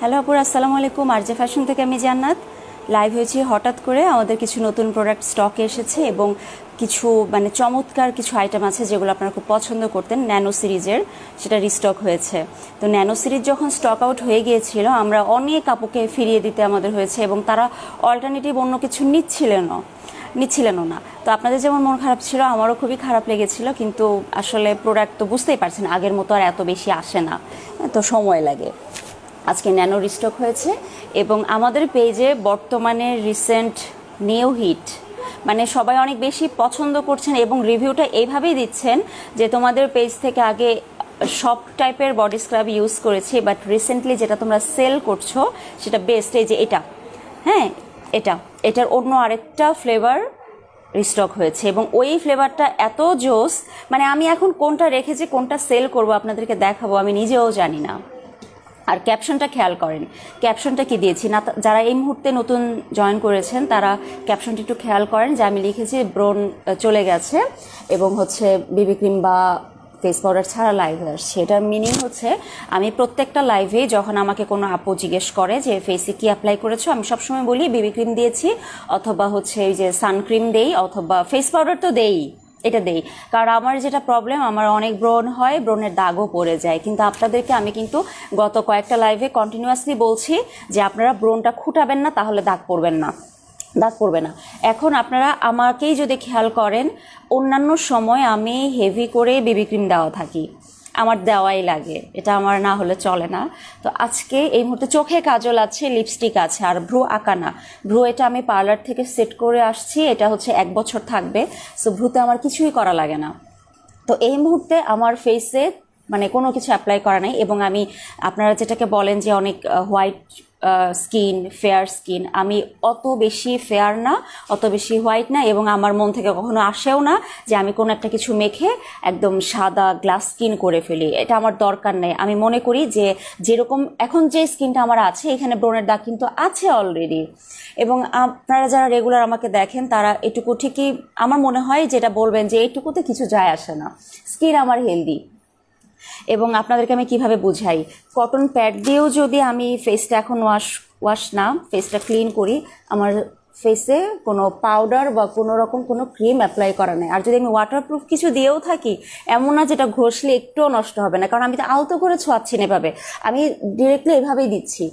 Hello আপুর আসসালামু আলাইকুম আরজে ফ্যাশন থেকে আমি জান্নাত লাইভ হয়েছি হঠাৎ করে আমাদের কিছু নতুন প্রোডাক্ট স্টকে এসেছে এবং কিছু মানে চমৎকার কিছু আইটেম আছে যেগুলো আপনারা খুব পছন্দ করতেন ন্যানো সিরিজের সেটা রিস্টক হয়েছে তো ন্যানো সিরিজ যখন স্টক আউট হয়ে গিয়েছিল আমরা অনেক আপুকে ফিরিয়ে দিতে আমাদের হয়েছে এবং তারা অল্টারনেটিভ অন্য কিছু নিচ্ছিলেন নিচ্ছিলেনও না তো আপনাদের যেমন মন খারাপ ছিল আমারও খুবই খারাপ লেগেছিল কিন্তু আসলে প্রোডাক্ট তো বুঝতেই পারছেন আগের মতো আর এত বেশি আসে না তো সময় লাগে আজকে ন্যানো রিস্টক হয়েছে এবং আমাদের পেজে বর্তমানে রিসেন্ট নিউ হিট মানে সবাই অনেক বেশি পছন্দ করছেন এবং রিভিউটা এইভাবেই দিচ্ছেন যে তোমাদের পেজ থেকে আগে সব টাইপের বডি স্ক্রাব ইউজ করেছি বাট রিসেন্টলি যেটা তোমরা সেল করছো সেটা বেস্ট এই যে এটা হ্যাঁ এটা এটার অন্য আরেকটা ফ্লেভার রিস্টক হয়েছে এবং ওই ফ্লেভারটা এত জোস মানে আমি এখন কোনটা রেখেছি কোনটা সেল করব আপনাদেরকে দেখাবো আমি নিজেও জানি না আর ক্যাপশনটা খেয়াল করেন ক্যাপশনটা কি দিয়েছি না যারা এই মুহূর্তে নতুন জয়েন করেছেন তারা ক্যাপশনটি একটু খেয়াল করেন যে আমি লিখেছি ব্রণ চলে গেছে এবং হচ্ছে বিবি ক্রিম বা ফেস পাউডার ছাড়া লাইভে আসছে এটার মিনিং হচ্ছে আমি প্রত্যেকটা লাইভে যখন আমাকে কোনো আপু জিজ্ঞেস করে যে ফেসে কি অ্যাপ্লাই করেছো আমি সবসময় বলি বিবি ক্রিম দিয়েছি অথবা হচ্ছে এই যে সানক্রিম দেই অথবা ফেস পাউডার তো দেই এটা দেই কারণ আমার যেটা প্রবলেম আমার অনেক ব্রণ হয় ব্রণের দাগও পড়ে যায় কিন্তু আপনাদেরকে আমি কিন্তু গত কয়েকটা লাইভে কন্টিনিউয়াসলি বলছি যে আপনারা ব্রণটা খুঁটাবেন না তাহলে দাগ পড়বেন না দাগ পড়বে না এখন আপনারা আমাকেই যদি খেয়াল করেন অন্যান্য সময় আমি হেভি করে বেবি ক্রিম দেওয়া থাকি আমার দেওয়াই লাগে এটা আমার না হলে চলে না তো আজকে এই মুহূর্তে চোখে কাজল আছে লিপস্টিক আছে আর ভ্রু আঁকা না ভ্রু এটা আমি পার্লার থেকে সেট করে আসছি এটা হচ্ছে এক বছর থাকবে সো ভ্রুতে আমার কিছুই করা লাগে না তো এই মুহূর্তে আমার ফেসে মানে কোনো কিছু অ্যাপ্লাই করা নাই এবং আমি আপনারা যেটাকে বলেন যে অনেক হোয়াইট স্কিন ফেয়ার স্কিন আমি অত বেশি ফেয়ার না অত বেশি হোয়াইট না এবং আমার মন থেকে কখনো আসেও না যে আমি কোনো একটা কিছু মেখে একদম সাদা গ্লাস স্কিন করে ফেলি এটা আমার দরকার নেই আমি মনে করি যে যেরকম এখন যে স্কিনটা আমার আছে এখানে ব্রণের দাগ কিন্তু আছে অলরেডি এবং আপনারা যারা রেগুলার আমাকে দেখেন তারা এটুকু ঠিকই আমার মনে হয় যেটা বলবেন যে এইটুকুতে কিছু যায় আসে না স্কিন আমার হেলদি এবং আপনাদেরকে আমি কিভাবে বুঝাই কটন প্যাড দিয়েও যদি আমি ফেসটা এখন ওয়াশ ওয়াশ না ফেসটা ক্লিন করি আমার ফেসে কোনো পাউডার বা কোনো রকম কোনো ক্রিম অ্যাপ্লাই করা নেই আর যদি আমি ওয়াটারপ্রুফ কিছু দিয়েও থাকি এমন না যেটা ঘষলে একটুও নষ্ট হবে না কারণ আমি তো আলতো করে ছোঁয়াচ্ছি না এভাবে আমি ডিরেক্টলি এভাবেই দিচ্ছি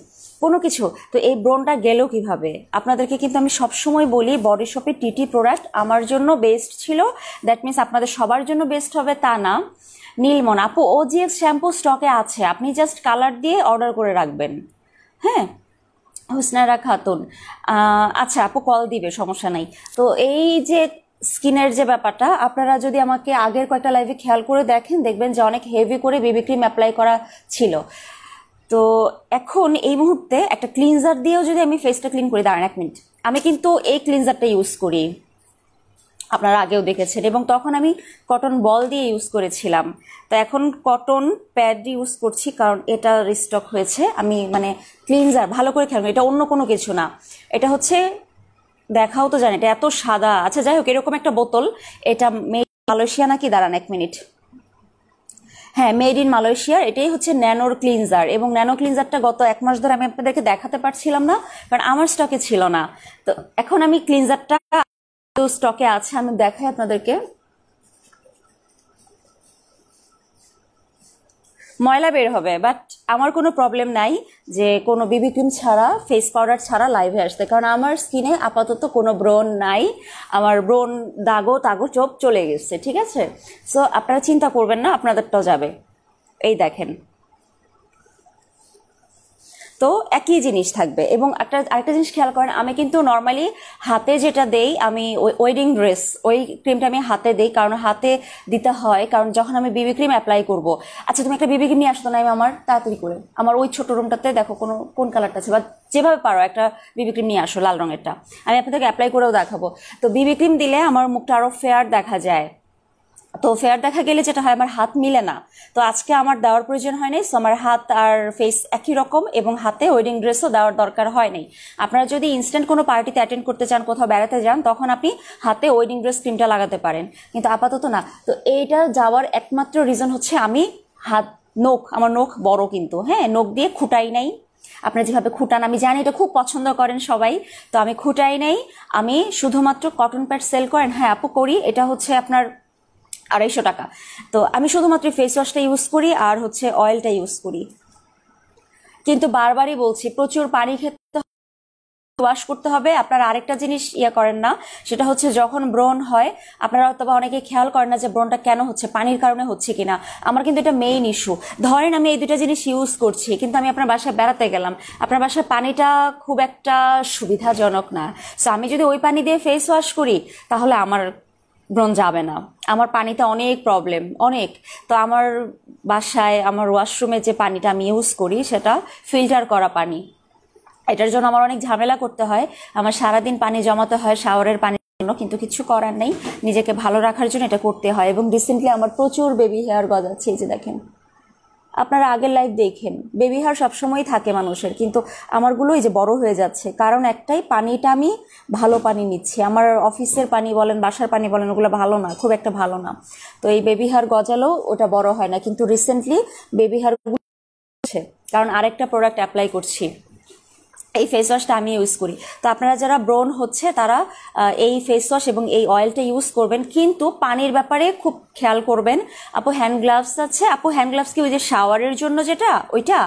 কোনো কিছু তো এই ব্রোনটা গেল কিভাবে আপনাদেরকে কিন্তু আমি সবসময় বলি বডি শপে টিটি প্রোডাক্ট আমার জন্য বেস্ট ছিল দ্যাট মিন্স আপনাদের সবার জন্য বেস্ট হবে তা না নীলমন আপু ওজিএফ শ্যাম্পু স্টকে আছে আপনি জাস্ট কালার দিয়ে অর্ডার করে রাখবেন হ্যাঁ হুসনারা খাতুন আচ্ছা আপু কল দিবে সমস্যা নাই তো এই যে স্কিনের যে ব্যাপারটা আপনারা যদি আমাকে আগের কয়েকটা লাইভে খেয়াল করে দেখেন দেখবেন যে অনেক হেভি করে বিবি ক্রিম অ্যাপ্লাই করা ছিল তো এখন এই মুহূর্তে একটা ক্লিনজার দিয়েও যদি আমি ফেসটা ক্লিন করি দাঁড়ান এক মিনিট আমি কিন্তু এই ক্লিনজারটা ইউজ করি আপনারা আগেও দেখেছেন এবং তখন আমি কটন বল দিয়ে ইউজ করেছিলাম তো এখন কটন প্যাড ইউজ করছি কারণ এটা রিস্টক হয়েছে আমি মানে ক্লিনজার ভালো করে খেলাম এটা অন্য কোনো কিছু না এটা হচ্ছে দেখাও তো জানি এটা এত সাদা আচ্ছা যাই হোক এরকম একটা বোতল এটা মেড মালয়েশিয়া নাকি দাঁড়ান এক মিনিট হ্যাঁ মেড ইন মালয়েশিয়া এটাই হচ্ছে ন্যানোর ক্লিনজার এবং ন্যানো ক্লিনজারটা গত এক মাস ধরে আমি আপনাদেরকে দেখাতে পারছিলাম না কারণ আমার স্টকে ছিল না তো এখন আমি ক্লিনজারটা স্টকে আছে আমি দেখাই আপনাদেরকে ময়লা বের হবে বাট আমার কোনো প্রবলেম নাই যে কোনো বিবি ক্রিম ছাড়া ফেস পাউডার ছাড়া লাইভে আসতে কারণ আমার স্কিনে আপাতত কোনো ব্রণ নাই আমার ব্রণ দাগো তাগো চোপ চলে গেছে ঠিক আছে সো আপনারা চিন্তা করবেন না আপনাদেরটাও যাবে এই দেখেন তো একই জিনিস থাকবে এবং একটা আরেকটা জিনিস খেয়াল করেন আমি কিন্তু নর্মালি হাতে যেটা দেই আমি ওয়েডিং ড্রেস ওই ক্রিমটা আমি হাতে দেই কারণ হাতে দিতে হয় কারণ যখন আমি বিবি ক্রিম অ্যাপ্লাই করব আচ্ছা তুমি একটা বিবি ক্রিম নিয়ে আসতো না আমি আমার তাড়াতাড়ি করে আমার ওই ছোট রুমটাতে দেখো কোনো কোন কালারটা আছে বা যেভাবে পারো একটা বিবি ক্রিম নিয়ে আসো লাল রঙেরটা আমি আপনাদেরকে অ্যাপ্লাই করেও দেখাবো তো বিবি ক্রিম দিলে আমার মুখটা আরও ফেয়ার দেখা যায় তো ফেয়ার দেখা গেলে যেটা হয় আমার হাত মিলে না তো আজকে আমার দেওয়ার প্রয়োজন হয় নাই সো আমার হাত আর ফেস একই রকম এবং হাতে ওয়েডিং ড্রেসও দেওয়ার দরকার হয় নাই আপনারা যদি ইনস্ট্যান্ট কোনো পার্টিতে অ্যাটেন্ড করতে চান কোথাও বেড়াতে যান তখন আপনি হাতে ওয়েডিং ড্রেস ক্রিমটা লাগাতে পারেন কিন্তু আপাতত না তো এইটা যাওয়ার একমাত্র রিজন হচ্ছে আমি হাত নখ আমার নখ বড় কিন্তু হ্যাঁ নখ দিয়ে খুঁটাই নাই আপনারা যেভাবে খুঁটান আমি জানি এটা খুব পছন্দ করেন সবাই তো আমি খুঁটাই নেই আমি শুধুমাত্র কটন প্যাড সেল করেন হ্যাঁ আপু করি এটা হচ্ছে আপনার আড়াইশো টাকা তো আমি শুধুমাত্র ফেস ওয়াশটা ইউজ করি আর হচ্ছে অয়েলটা ইউজ করি কিন্তু বারবারই বলছি প্রচুর পানি খেতে ওয়াশ করতে হবে আপনারা আরেকটা জিনিস ইয়া করেন না সেটা হচ্ছে যখন ব্রণ হয় আপনারা অথবা অনেকে খেয়াল করেন না যে ব্রণটা কেন হচ্ছে পানির কারণে হচ্ছে কিনা আমার কিন্তু এটা মেইন ইস্যু ধরেন আমি এই দুটা জিনিস ইউজ করছি কিন্তু আমি আপনার বাসায় বেড়াতে গেলাম আপনার বাসায় পানিটা খুব একটা সুবিধাজনক না সো আমি যদি ওই পানি দিয়ে ফেস ওয়াশ করি তাহলে আমার ব্রণ যাবে না আমার পানিতে অনেক প্রবলেম অনেক তো আমার বাসায় আমার ওয়াশরুমে যে পানিটা আমি ইউজ করি সেটা ফিল্টার করা পানি এটার জন্য আমার অনেক ঝামেলা করতে হয় আমার সারাদিন পানি জমাতে হয় শাওয়ারের পানি জন্য কিন্তু কিছু করার নেই নিজেকে ভালো রাখার জন্য এটা করতে হয় এবং রিসেন্টলি আমার প্রচুর বেবি হেয়ার গজাচ্ছে এই যে দেখেন আপনারা আগের লাইফ দেখেন বেবিহার সব সবসময় থাকে মানুষের কিন্তু আমারগুলোই যে বড় হয়ে যাচ্ছে কারণ একটাই পানিটা আমি ভালো পানি নিচ্ছি আমার অফিসের পানি বলেন বাসার পানি বলেন ওগুলো ভালো না খুব একটা ভালো না তো এই বেবিহার গজালও ওটা বড় হয় না কিন্তু রিসেন্টলি বেবিহার কারণ আরেকটা প্রোডাক্ট অ্যাপ্লাই করছি এই ফেস ওয়াশটা আমি ইউজ করি তো আপনারা যারা ব্রোন হচ্ছে তারা এই ফেস ওয়াশ এবং এই অয়েলটা ইউজ করবেন কিন্তু পানির ব্যাপারে খুব খেয়াল করবেন আপু হ্যান্ড গ্লাভস আছে আপু হ্যান্ড গ্লাভস কি ওই যে শাওয়ারের জন্য যেটা ওইটা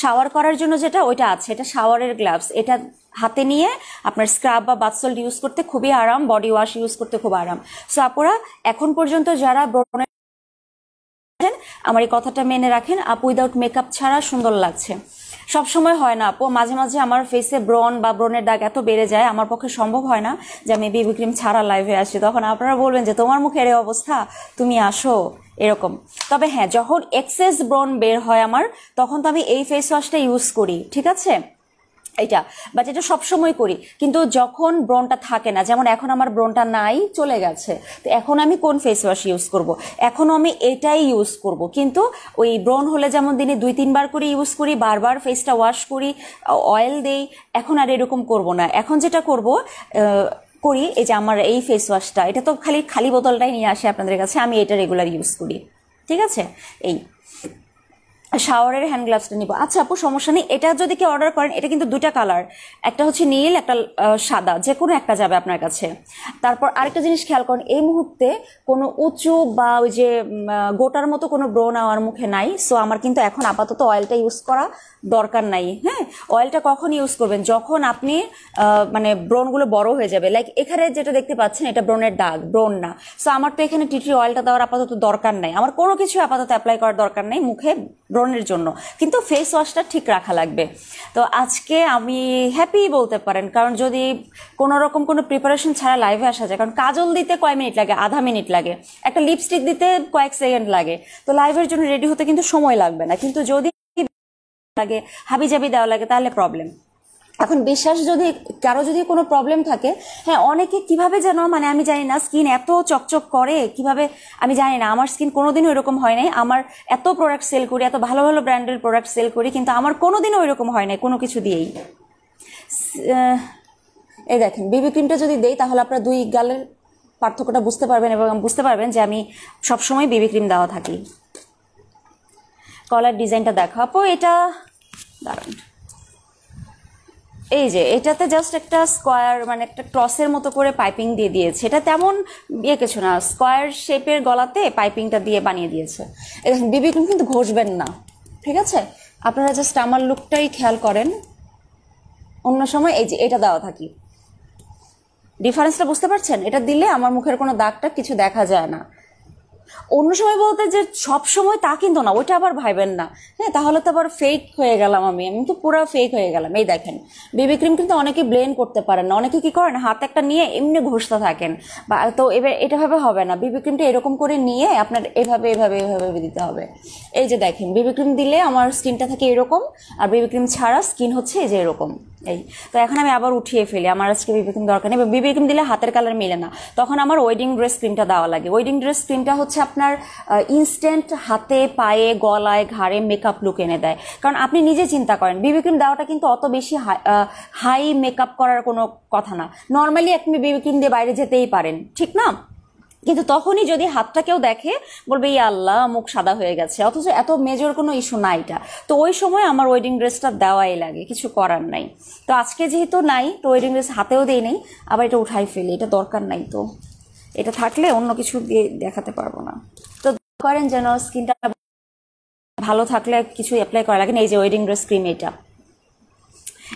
শাওয়ার করার জন্য যেটা ওইটা আছে এটা শাওয়ারের গ্লাভস এটা হাতে নিয়ে আপনার স্ক্রাব বা বাথসল্ট ইউজ করতে খুবই আরাম বডি ওয়াশ ইউজ করতে খুব আরাম সো আপুরা এখন পর্যন্ত যারা ব্রনের আমার এই কথাটা মেনে রাখেন আপ উইদাউট মেকআপ ছাড়া সুন্দর লাগছে সব সময় হয় না আপু মাঝে মাঝে আমার ফেসে ব্রন বা ব্রনের দাগ এত বেড়ে যায় আমার পক্ষে সম্ভব হয় না যে আমি বিবি ক্রিম ছাড়া লাইভে আসি তখন আপনারা বলবেন যে তোমার মুখের এই অবস্থা তুমি আসো এরকম তবে হ্যাঁ যখন এক্সেস ব্রন বের হয় আমার তখন তো আমি এই ফেস ওয়াশটা ইউজ করি ঠিক আছে এটা বা যেটা সবসময় করি কিন্তু যখন ব্রনটা থাকে না যেমন এখন আমার ব্রনটা নাই চলে গেছে তো এখন আমি কোন ফেস ওয়াশ ইউজ করব। এখনও আমি এটাই ইউজ করব। কিন্তু ওই ব্রন হলে যেমন দিনে দুই তিনবার করে ইউজ করি বারবার ফেসটা ওয়াশ করি অয়েল দেই এখন আর এরকম করব না এখন যেটা করব করি এই যে আমার এই ফেস ওয়াশটা এটা তো খালি খালি বোতলটাই নিয়ে আসে আপনাদের কাছে আমি এটা রেগুলার ইউজ করি ঠিক আছে এই শাওয়ারের হ্যান্ড গ্লাভসটা নিব আচ্ছা আপু সমস্যা নেই এটা যদি কেউ অর্ডার করেন এটা কিন্তু দুটা কালার একটা হচ্ছে নীল একটা সাদা যে কোনো একটা যাবে আপনার কাছে তারপর আরেকটা জিনিস খেয়াল করেন এই মুহূর্তে কোনো উঁচু বা ওই যে গোটার মতো কোনো ব্রণ আমার মুখে নাই সো আমার কিন্তু এখন আপাতত অয়েলটা ইউজ করা দরকার নাই হ্যাঁ অয়েলটা কখন ইউজ করবেন যখন আপনি মানে ব্রণগুলো বড় হয়ে যাবে লাইক এখানে যেটা দেখতে পাচ্ছেন এটা ব্রণের দাগ ব্রণ না সো আমার তো এখানে টিটি অয়েলটা দেওয়ার আপাতত দরকার নাই আমার কোনো কিছু আপাতত অ্যাপ্লাই করার দরকার নেই মুখে ব্রণ ধরনের জন্য কিন্তু ফেস ওয়াশটা ঠিক রাখা লাগবে তো আজকে আমি হ্যাপি বলতে পারেন কারণ যদি কোনো রকম কোনো প্রিপারেশন ছাড়া লাইভে আসা যায় কারণ কাজল দিতে কয় মিনিট লাগে আধা মিনিট লাগে একটা লিপস্টিক দিতে কয়েক সেকেন্ড লাগে তো লাইভের জন্য রেডি হতে কিন্তু সময় লাগবে না কিন্তু যদি লাগে হাবিজাবি দেওয়া লাগে তাহলে প্রবলেম এখন বিশ্বাস যদি কারো যদি কোনো প্রবলেম থাকে হ্যাঁ অনেকে কিভাবে যেন মানে আমি জানি না স্কিন এত চকচক করে কিভাবে আমি জানি না আমার স্কিন কোনোদিনও এরকম হয় নাই আমার এত প্রোডাক্ট সেল করি এত ভালো ভালো ব্র্যান্ডের প্রোডাক্ট সেল করি কিন্তু আমার কোনোদিনও এরকম হয় নাই কোনো কিছু দিয়েই এই দেখেন বিবি ক্রিমটা যদি দেই তাহলে আপনারা দুই গালের পার্থক্যটা বুঝতে পারবেন এবং বুঝতে পারবেন যে আমি সবসময় বিবি ক্রিম দেওয়া থাকি কলার ডিজাইনটা দেখা আপু এটা দারুণ এই যে এটাতে জাস্ট একটা স্কোয়ার মানে একটা ক্রসের মতো করে পাইপিং দিয়ে দিয়েছে এটা তেমন ইয়ে কিছু না স্কোয়ার শেপের গলাতে পাইপিংটা দিয়ে বানিয়ে দিয়েছে বিবি কিন্তু ঘষবেন না ঠিক আছে আপনারা জাস্ট আমার লুকটাই খেয়াল করেন অন্য সময় এই যে এটা দেওয়া থাকি ডিফারেন্সটা বুঝতে পারছেন এটা দিলে আমার মুখের কোনো দাগটা কিছু দেখা যায় না অন্য সময় বলতে যে সব সময় তা কিন্তু না ওইটা আবার ভাইবেন না হ্যাঁ তাহলে তো আবার ফেক হয়ে গেলাম আমি আমি তো পুরো ফেক হয়ে গেলাম এই দেখেন বেবি ক্রিম কিন্তু অনেকে ব্লেন করতে পারেন না অনেকে কি করেন হাত একটা নিয়ে এমনি ঘষতে থাকেন বা তো এবার এটাভাবে হবে না বেবি ক্রিমটা এরকম করে নিয়ে আপনার এভাবে এভাবে এভাবে দিতে হবে এই যে দেখেন বেবি ক্রিম দিলে আমার স্কিনটা থাকে এরকম আর বেবি ক্রিম ছাড়া স্কিন হচ্ছে এই যে এরকম এই তো এখন আমি আবার উঠিয়ে ফেলি আমার আজকে বিবি ক্রিম দরকার নেই বিবি ক্রিম দিলে হাতের কালার মিলে না তখন আমার ওয়েডিং ড্রেস ক্রিমটা দেওয়া লাগে ওয়েডিং ড্রেস ক্রিমটা হচ্ছে আপনার ইনস্ট্যান্ট হাতে পায়ে গলায় ঘাড়ে মেকআপ লুক এনে দেয় কারণ আপনি নিজে চিন্তা করেন বিবি ক্রিম দেওয়াটা কিন্তু অত বেশি হাই মেকআপ করার কোনো কথা না নর্মালি আপনি বিবি ক্রিম দিয়ে বাইরে যেতেই পারেন ঠিক না কিন্তু তখনই যদি হাতটা কেউ দেখে বলবে এই আল্লাহ মুখ সাদা হয়ে গেছে অথচ এত মেজর কোনো ইস্যু নাই এটা তো ওই সময় আমার ওয়েডিং ড্রেসটা দেওয়াই লাগে কিছু করার নাই তো আজকে যেহেতু নাই তো ওয়েডিং ড্রেস হাতেও দেই নেই আবার এটা উঠাই ফেলি এটা দরকার নাই তো এটা থাকলে অন্য কিছু দিয়ে দেখাতে পারবো না তো করেন যেন স্কিনটা ভালো থাকলে কিছু অ্যাপ্লাই করা লাগে না এই যে ওয়েডিং ড্রেস ক্রিম এটা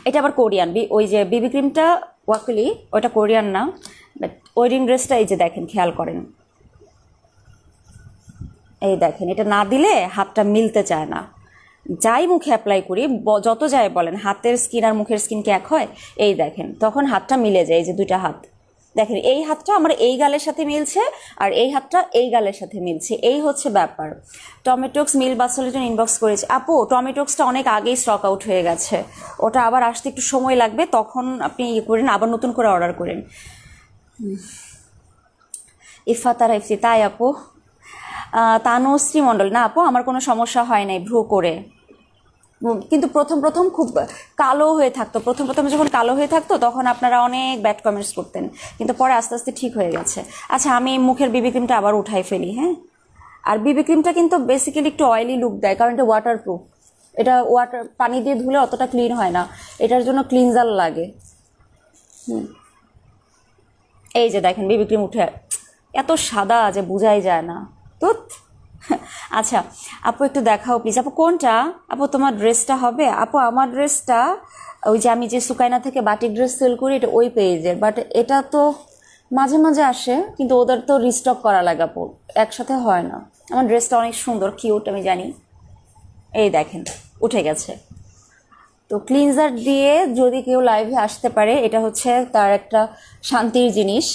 এটা আবার কোরিয়ান ওই যে বিবি ক্রিমটা ওয়াকলি ওটা কোরিয়ান না বাট ওয়েডিং ড্রেসটা এই যে দেখেন খেয়াল করেন এই দেখেন এটা না দিলে হাতটা মিলতে চায় না যাই মুখে অ্যাপ্লাই করি যত যাই বলেন হাতের স্কিন আর মুখের স্কিন কি এক হয় এই দেখেন তখন হাতটা মিলে যায় এই যে দুইটা হাত দেখেন এই হাতটা আমার এই গালের সাথে মিলছে আর এই হাতটা এই গালের সাথে মিলছে এই হচ্ছে ব্যাপার টমেটোক্স মিল বাসলের জন্য ইনবক্স করেছে আপু টমেটোক্সটা অনেক আগেই স্টক আউট হয়ে গেছে ওটা আবার আসতে একটু সময় লাগবে তখন আপনি ইয়ে করেন আবার নতুন করে অর্ডার করেন ইফাতারা তাই আপু তানশ্রী মণ্ডল না আপু আমার কোনো সমস্যা হয় নাই ভ্রু করে কিন্তু প্রথম প্রথম খুব কালো হয়ে থাকতো প্রথম প্রথম যখন কালো হয়ে থাকতো তখন আপনারা অনেক ব্যাড কমেন্টস করতেন কিন্তু পরে আস্তে আস্তে ঠিক হয়ে গেছে আচ্ছা আমি মুখের বিবি ক্রিমটা আবার উঠাই ফেলি হ্যাঁ আর বিবি ক্রিমটা কিন্তু বেসিক্যালি একটু অয়েলি লুক দেয় কারণ এটা ওয়াটারপ্রুফ এটা ওয়াটার পানি দিয়ে ধুলে অতটা ক্লিন হয় না এটার জন্য ক্লিনজার লাগে হুম এই যে দেখেন বেবি ক্রিম উঠে এত সাদা যে বোঝাই যায় না তো আচ্ছা আপু একটু দেখাও প্লিজ আপু কোনটা আপু তোমার ড্রেসটা হবে আপু আমার ড্রেসটা ওই যে আমি যে সুকাইনা থেকে বাটিক ড্রেস সেল করি এটা ওই পেজের বাট এটা তো মাঝে মাঝে আসে কিন্তু ওদের তো রিস্টক করা লাগে আপু একসাথে হয় না আমার ড্রেসটা অনেক সুন্দর কিউট আমি জানি এই দেখেন উঠে গেছে তো ক্লিনজার দিয়ে যদি কেউ লাইভে আসতে পারে এটা হচ্ছে তার একটা শান্তির জিনিস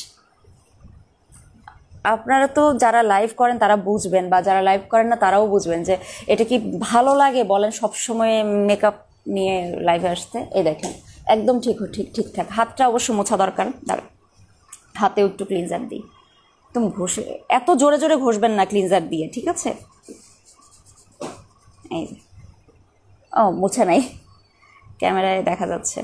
আপনারা তো যারা লাইভ করেন তারা বুঝবেন বা যারা লাইভ করেন না তারাও বুঝবেন যে এটা কি ভালো লাগে বলেন সবসময় মেকআপ নিয়ে লাইভে আসতে এই দেখেন একদম ঠিক ঠিক ঠিকঠাক হাতটা অবশ্য মোছা দরকার দাঁড়া হাতে একটু ক্লিনজার দিই একদম ঘষে এত জোরে জোরে ঘষবেন না ক্লিনজার দিয়ে ঠিক আছে এই ও মুছে নাই ক্যামেরায় দেখা যাচ্ছে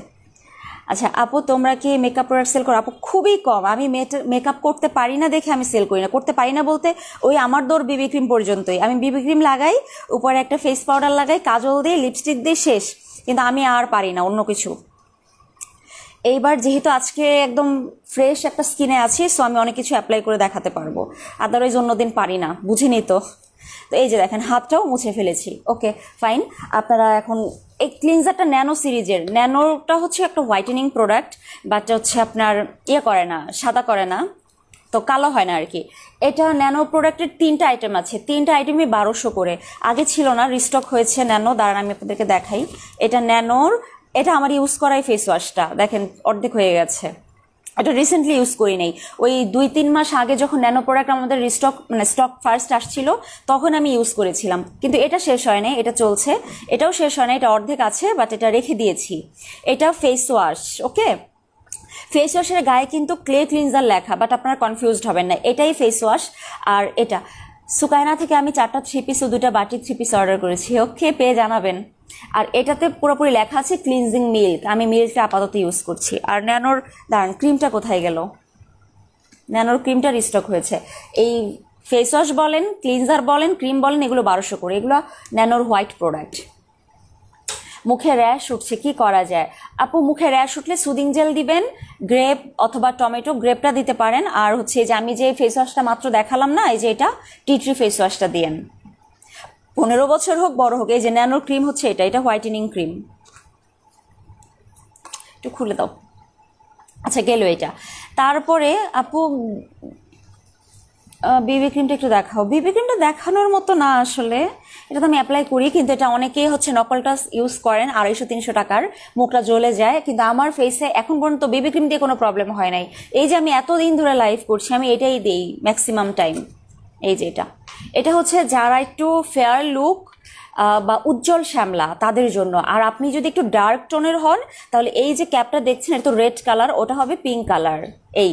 আচ্ছা আপু তোমরা কি মেকআপ প্রোডাক্ট সেল করো আপু খুবই কম আমি মেকআপ করতে পারি না দেখে আমি সেল করি না করতে পারি না বলতে ওই আমার দৌড় বিবি ক্রিম পর্যন্তই আমি বিবি ক্রিম লাগাই উপরে একটা ফেস পাউডার লাগাই কাজল দিই লিপস্টিক দিয়ে শেষ কিন্তু আমি আর পারি না অন্য কিছু এইবার যেহেতু আজকে একদম ফ্রেশ একটা স্কিনে আছি সো আমি অনেক কিছু অ্যাপ্লাই করে দেখাতে পারবো আদারওয়াইজ দিন পারি না বুঝিনি তো তো এই যে দেখেন হাতটাও মুছে ফেলেছি ওকে ফাইন আপনারা এখন এই ক্লিনজারটা ন্যানো সিরিজের ন্যানোটা হচ্ছে একটা হোয়াইটেনিং প্রোডাক্ট বাট হচ্ছে আপনার ইয়ে করে না সাদা করে না তো কালো হয় না আর কি এটা ন্যানো প্রোডাক্টের তিনটা আইটেম আছে তিনটা আইটেমই বারোশো করে আগে ছিল না রিস্টক হয়েছে ন্যানো দাঁড়ান আমি আপনাদেরকে দেখাই এটা ন্যানোর এটা আমার ইউজ করাই ফেস ওয়াশটা দেখেন অর্ধেক হয়ে গেছে এটা রিসেন্টলি ইউজ করি নেই ওই দুই তিন মাস আগে যখন ন্যানো প্রোডাক্ট আমাদের রিস্টক মানে স্টক ফার্স্ট আসছিল তখন আমি ইউজ করেছিলাম কিন্তু এটা শেষ হয় নাই এটা চলছে এটাও শেষ হয় না এটা অর্ধেক আছে বাট এটা রেখে দিয়েছি এটা ফেস ওয়াশ ওকে ফেস ওয়াশের গায়ে কিন্তু ক্লে ক্লিনজার লেখা বাট আপনারা কনফিউজড হবেন না এটাই ফেস ওয়াশ আর এটা সুকায়না থেকে আমি চারটা থ্রি পিস ও দুটা বাটি থ্রি পিস অর্ডার করেছি ওকে পেয়ে জানাবেন আর এটাতে পুরোপুরি লেখা আছে ক্লিনজিং মিল্ক আমি মিল্কটা আপাতত ইউজ করছি আর ন্যানোর দাঁড়ান ক্রিমটা কোথায় গেল ন্যানোর ক্রিমটা রিস্টক হয়েছে এই ফেস ওয়াশ বলেন ক্লিনজার বলেন ক্রিম বলেন এগুলো বারোশো করে এগুলো ন্যানোর হোয়াইট প্রোডাক্ট মুখে র্যাশ উঠছে কি করা যায় আপু মুখে র্যাশ উঠলে সুদিং জেল দিবেন গ্রেপ অথবা টমেটো গ্রেপটা দিতে পারেন আর হচ্ছে যে আমি যে ফেস ওয়াশটা মাত্র দেখালাম না এই যে এটা টিট্রি ফেস ওয়াশটা দিয়েন পনেরো বছর হোক বড় হোক এই যে ন্যানোর ক্রিম হচ্ছে এটা এটা হোয়াইটেনিং ক্রিম একটু খুলে দাও আচ্ছা গেল এটা তারপরে আপু বিবি ক্রিমটা একটু দেখাও বিবি ক্রিমটা দেখানোর মতো না আসলে এটা তো আমি অ্যাপ্লাই করি কিন্তু এটা অনেকেই হচ্ছে নকলটা ইউজ করেন আড়াইশো তিনশো টাকার মুখটা জ্বলে যায় কিন্তু আমার ফেসে এখন পর্যন্ত বিবি ক্রিম দিয়ে কোনো প্রবলেম হয় নাই এই যে আমি এতদিন ধরে লাইভ করছি আমি এটাই দিই ম্যাক্সিমাম টাইম এই যে এটা এটা হচ্ছে যারা একটু ফেয়ার লুক বা উজ্জ্বল শ্যামলা তাদের জন্য আর আপনি যদি একটু ডার্ক টোনের হন তাহলে এই যে ক্যাপটা দেখছেন এটা তো রেড কালার ওটা হবে পিঙ্ক কালার এই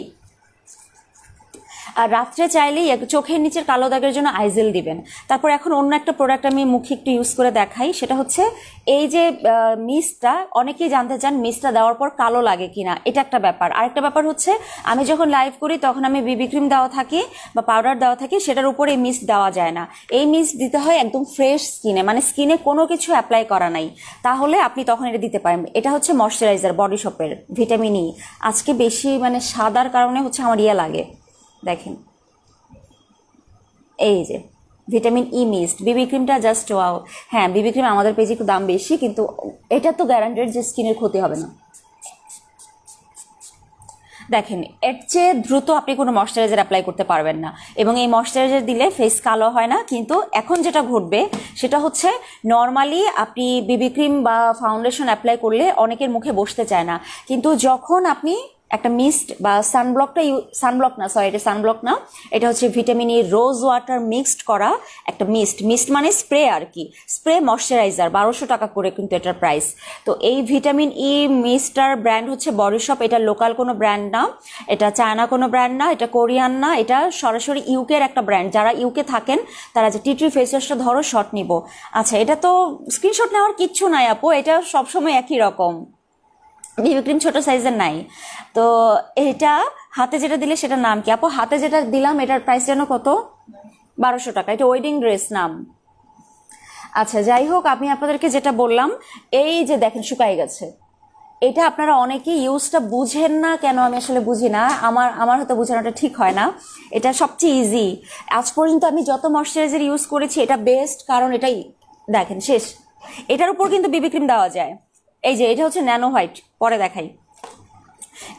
আর রাত্রে চাইলেই চোখের নিচের কালো দাগের জন্য আইজেল দিবেন তারপর এখন অন্য একটা প্রোডাক্ট আমি মুখে একটু ইউজ করে দেখাই সেটা হচ্ছে এই যে মিসটা অনেকেই জানতে চান মিসটা দেওয়ার পর কালো লাগে কিনা এটা একটা ব্যাপার আরেকটা ব্যাপার হচ্ছে আমি যখন লাইভ করি তখন আমি বিবি ক্রিম দেওয়া থাকি বা পাউডার দেওয়া থাকি সেটার উপরে এই মিস দেওয়া যায় না এই মিস দিতে হয় একদম ফ্রেশ স্কিনে মানে স্কিনে কোনো কিছু অ্যাপ্লাই করা নাই তাহলে আপনি তখন এটা দিতে পারেন এটা হচ্ছে ময়শ্চারাইজার বডি শপের ভিটামিন ই আজকে বেশি মানে সাদার কারণে হচ্ছে আমার ইয়ে লাগে দেখেন এই যে ভিটামিন ই মিস্ট বিবি ক্রিমটা জাস্ট ওয়াও হ্যাঁ বিবি ক্রিম আমাদের পেজে একটু দাম বেশি কিন্তু এটা তো গ্যারান্টেড যে স্কিনের ক্ষতি হবে না দেখেন এর চেয়ে দ্রুত আপনি কোনো ময়শ্চারাইজার অ্যাপ্লাই করতে পারবেন না এবং এই ময়শ্চারাইজার দিলে ফেস কালো হয় না কিন্তু এখন যেটা ঘটবে সেটা হচ্ছে নর্মালি আপনি বিবি ক্রিম বা ফাউন্ডেশন অ্যাপ্লাই করলে অনেকের মুখে বসতে চায় না কিন্তু যখন আপনি একটা মিস্ট বা সানব্লকটা সানব্লক না সরি এটা সানব্লক না এটা হচ্ছে vitamin E rose water mixed করা একটা মিস্ট মিস্ট মানে স্প্রে আর কি স্প্রে ময়শ্চারাইজার বারোশো টাকা করে কিন্তু এটার প্রাইস তো এই ভিটামিন ই মিস্টার ব্র্যান্ড হচ্ছে বডি শপ এটা লোকাল কোনো ব্র্যান্ড না এটা চায়না কোনো ব্র্যান্ড না এটা কোরিয়ান না এটা সরাসরি ইউকের একটা ব্র্যান্ড যারা ইউকে থাকেন তারা যে টিট্রি ফেস ওয়াশটা ধরো শট নিব আচ্ছা এটা তো স্ক্রিনশট নেওয়ার কিচ্ছু নাই আপু এটা সবসময় একই রকম বিবি ক্রিম ছোট সাইজের নাই তো এটা হাতে যেটা দিলে সেটার নাম কি আপু হাতে যেটা দিলাম এটার প্রাইস যেন কত বারোশো টাকা এটা ওয়েডিং ড্রেস নাম আচ্ছা যাই হোক আমি আপনাদেরকে যেটা বললাম এই যে দেখেন শুকাই গেছে এটা আপনারা অনেকেই ইউজটা বুঝেন না কেন আমি আসলে বুঝি না আমার আমার হয়তো বোঝানোটা ঠিক হয় না এটা সবচেয়ে ইজি আজ পর্যন্ত আমি যত ময়শ্চারাইজার ইউজ করেছি এটা বেস্ট কারণ এটাই দেখেন শেষ এটার উপর কিন্তু বিবি ক্রিম দেওয়া যায় এই যে এটা হচ্ছে ন্যানো হোয়াইট পরে দেখাই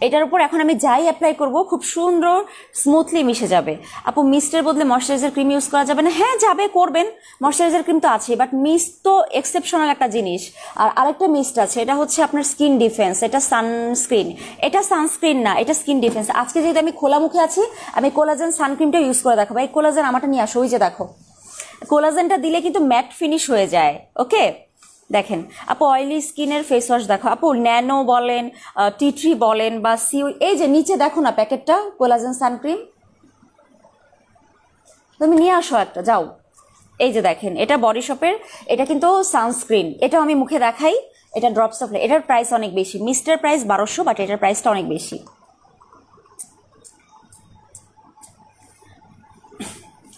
এটার উপর এখন আমি যাই অ্যাপ্লাই করব খুব সুন্দর স্মুথলি মিশে যাবে আপু মিস্টের বদলে ময়শ্চারাইজার ক্রিম ইউজ করা যাবে না হ্যাঁ যাবে করবেন ময়শ্চারাইজার ক্রিম তো আছে বাট মিস্ট তো এক্সেপশনাল একটা জিনিস আর আরেকটা মিস্ট আছে এটা হচ্ছে আপনার স্কিন ডিফেন্স এটা সানস্ক্রিন এটা সানস্ক্রিন না এটা স্কিন ডিফেন্স আজকে যেহেতু আমি খোলা মুখে আছি আমি কোলাজেন সানক্রিমটা ইউজ করে দেখাবো এই কোলাজেন আমারটা নিয়ে আসো ওই যে দেখো কোলাজেনটা দিলে কিন্তু ম্যাট ফিনিশ হয়ে যায় ওকে দেখেন আপু অয়েলি স্কিনের ফেস ওয়াশ দেখো আপু ন্যানো বলেন টিট্রি বলেন বা সিউ এই যে নিচে দেখো না প্যাকেটটা কোলাজেন সানক্রিম তুমি নিয়ে আসো একটা যাও এই যে দেখেন এটা বডি শপের এটা কিন্তু সানস্ক্রিন এটাও আমি মুখে দেখাই এটা ড্রপস অফ এটার প্রাইস অনেক বেশি মিস্টার প্রাইস বারোশো বাট এটার প্রাইসটা অনেক বেশি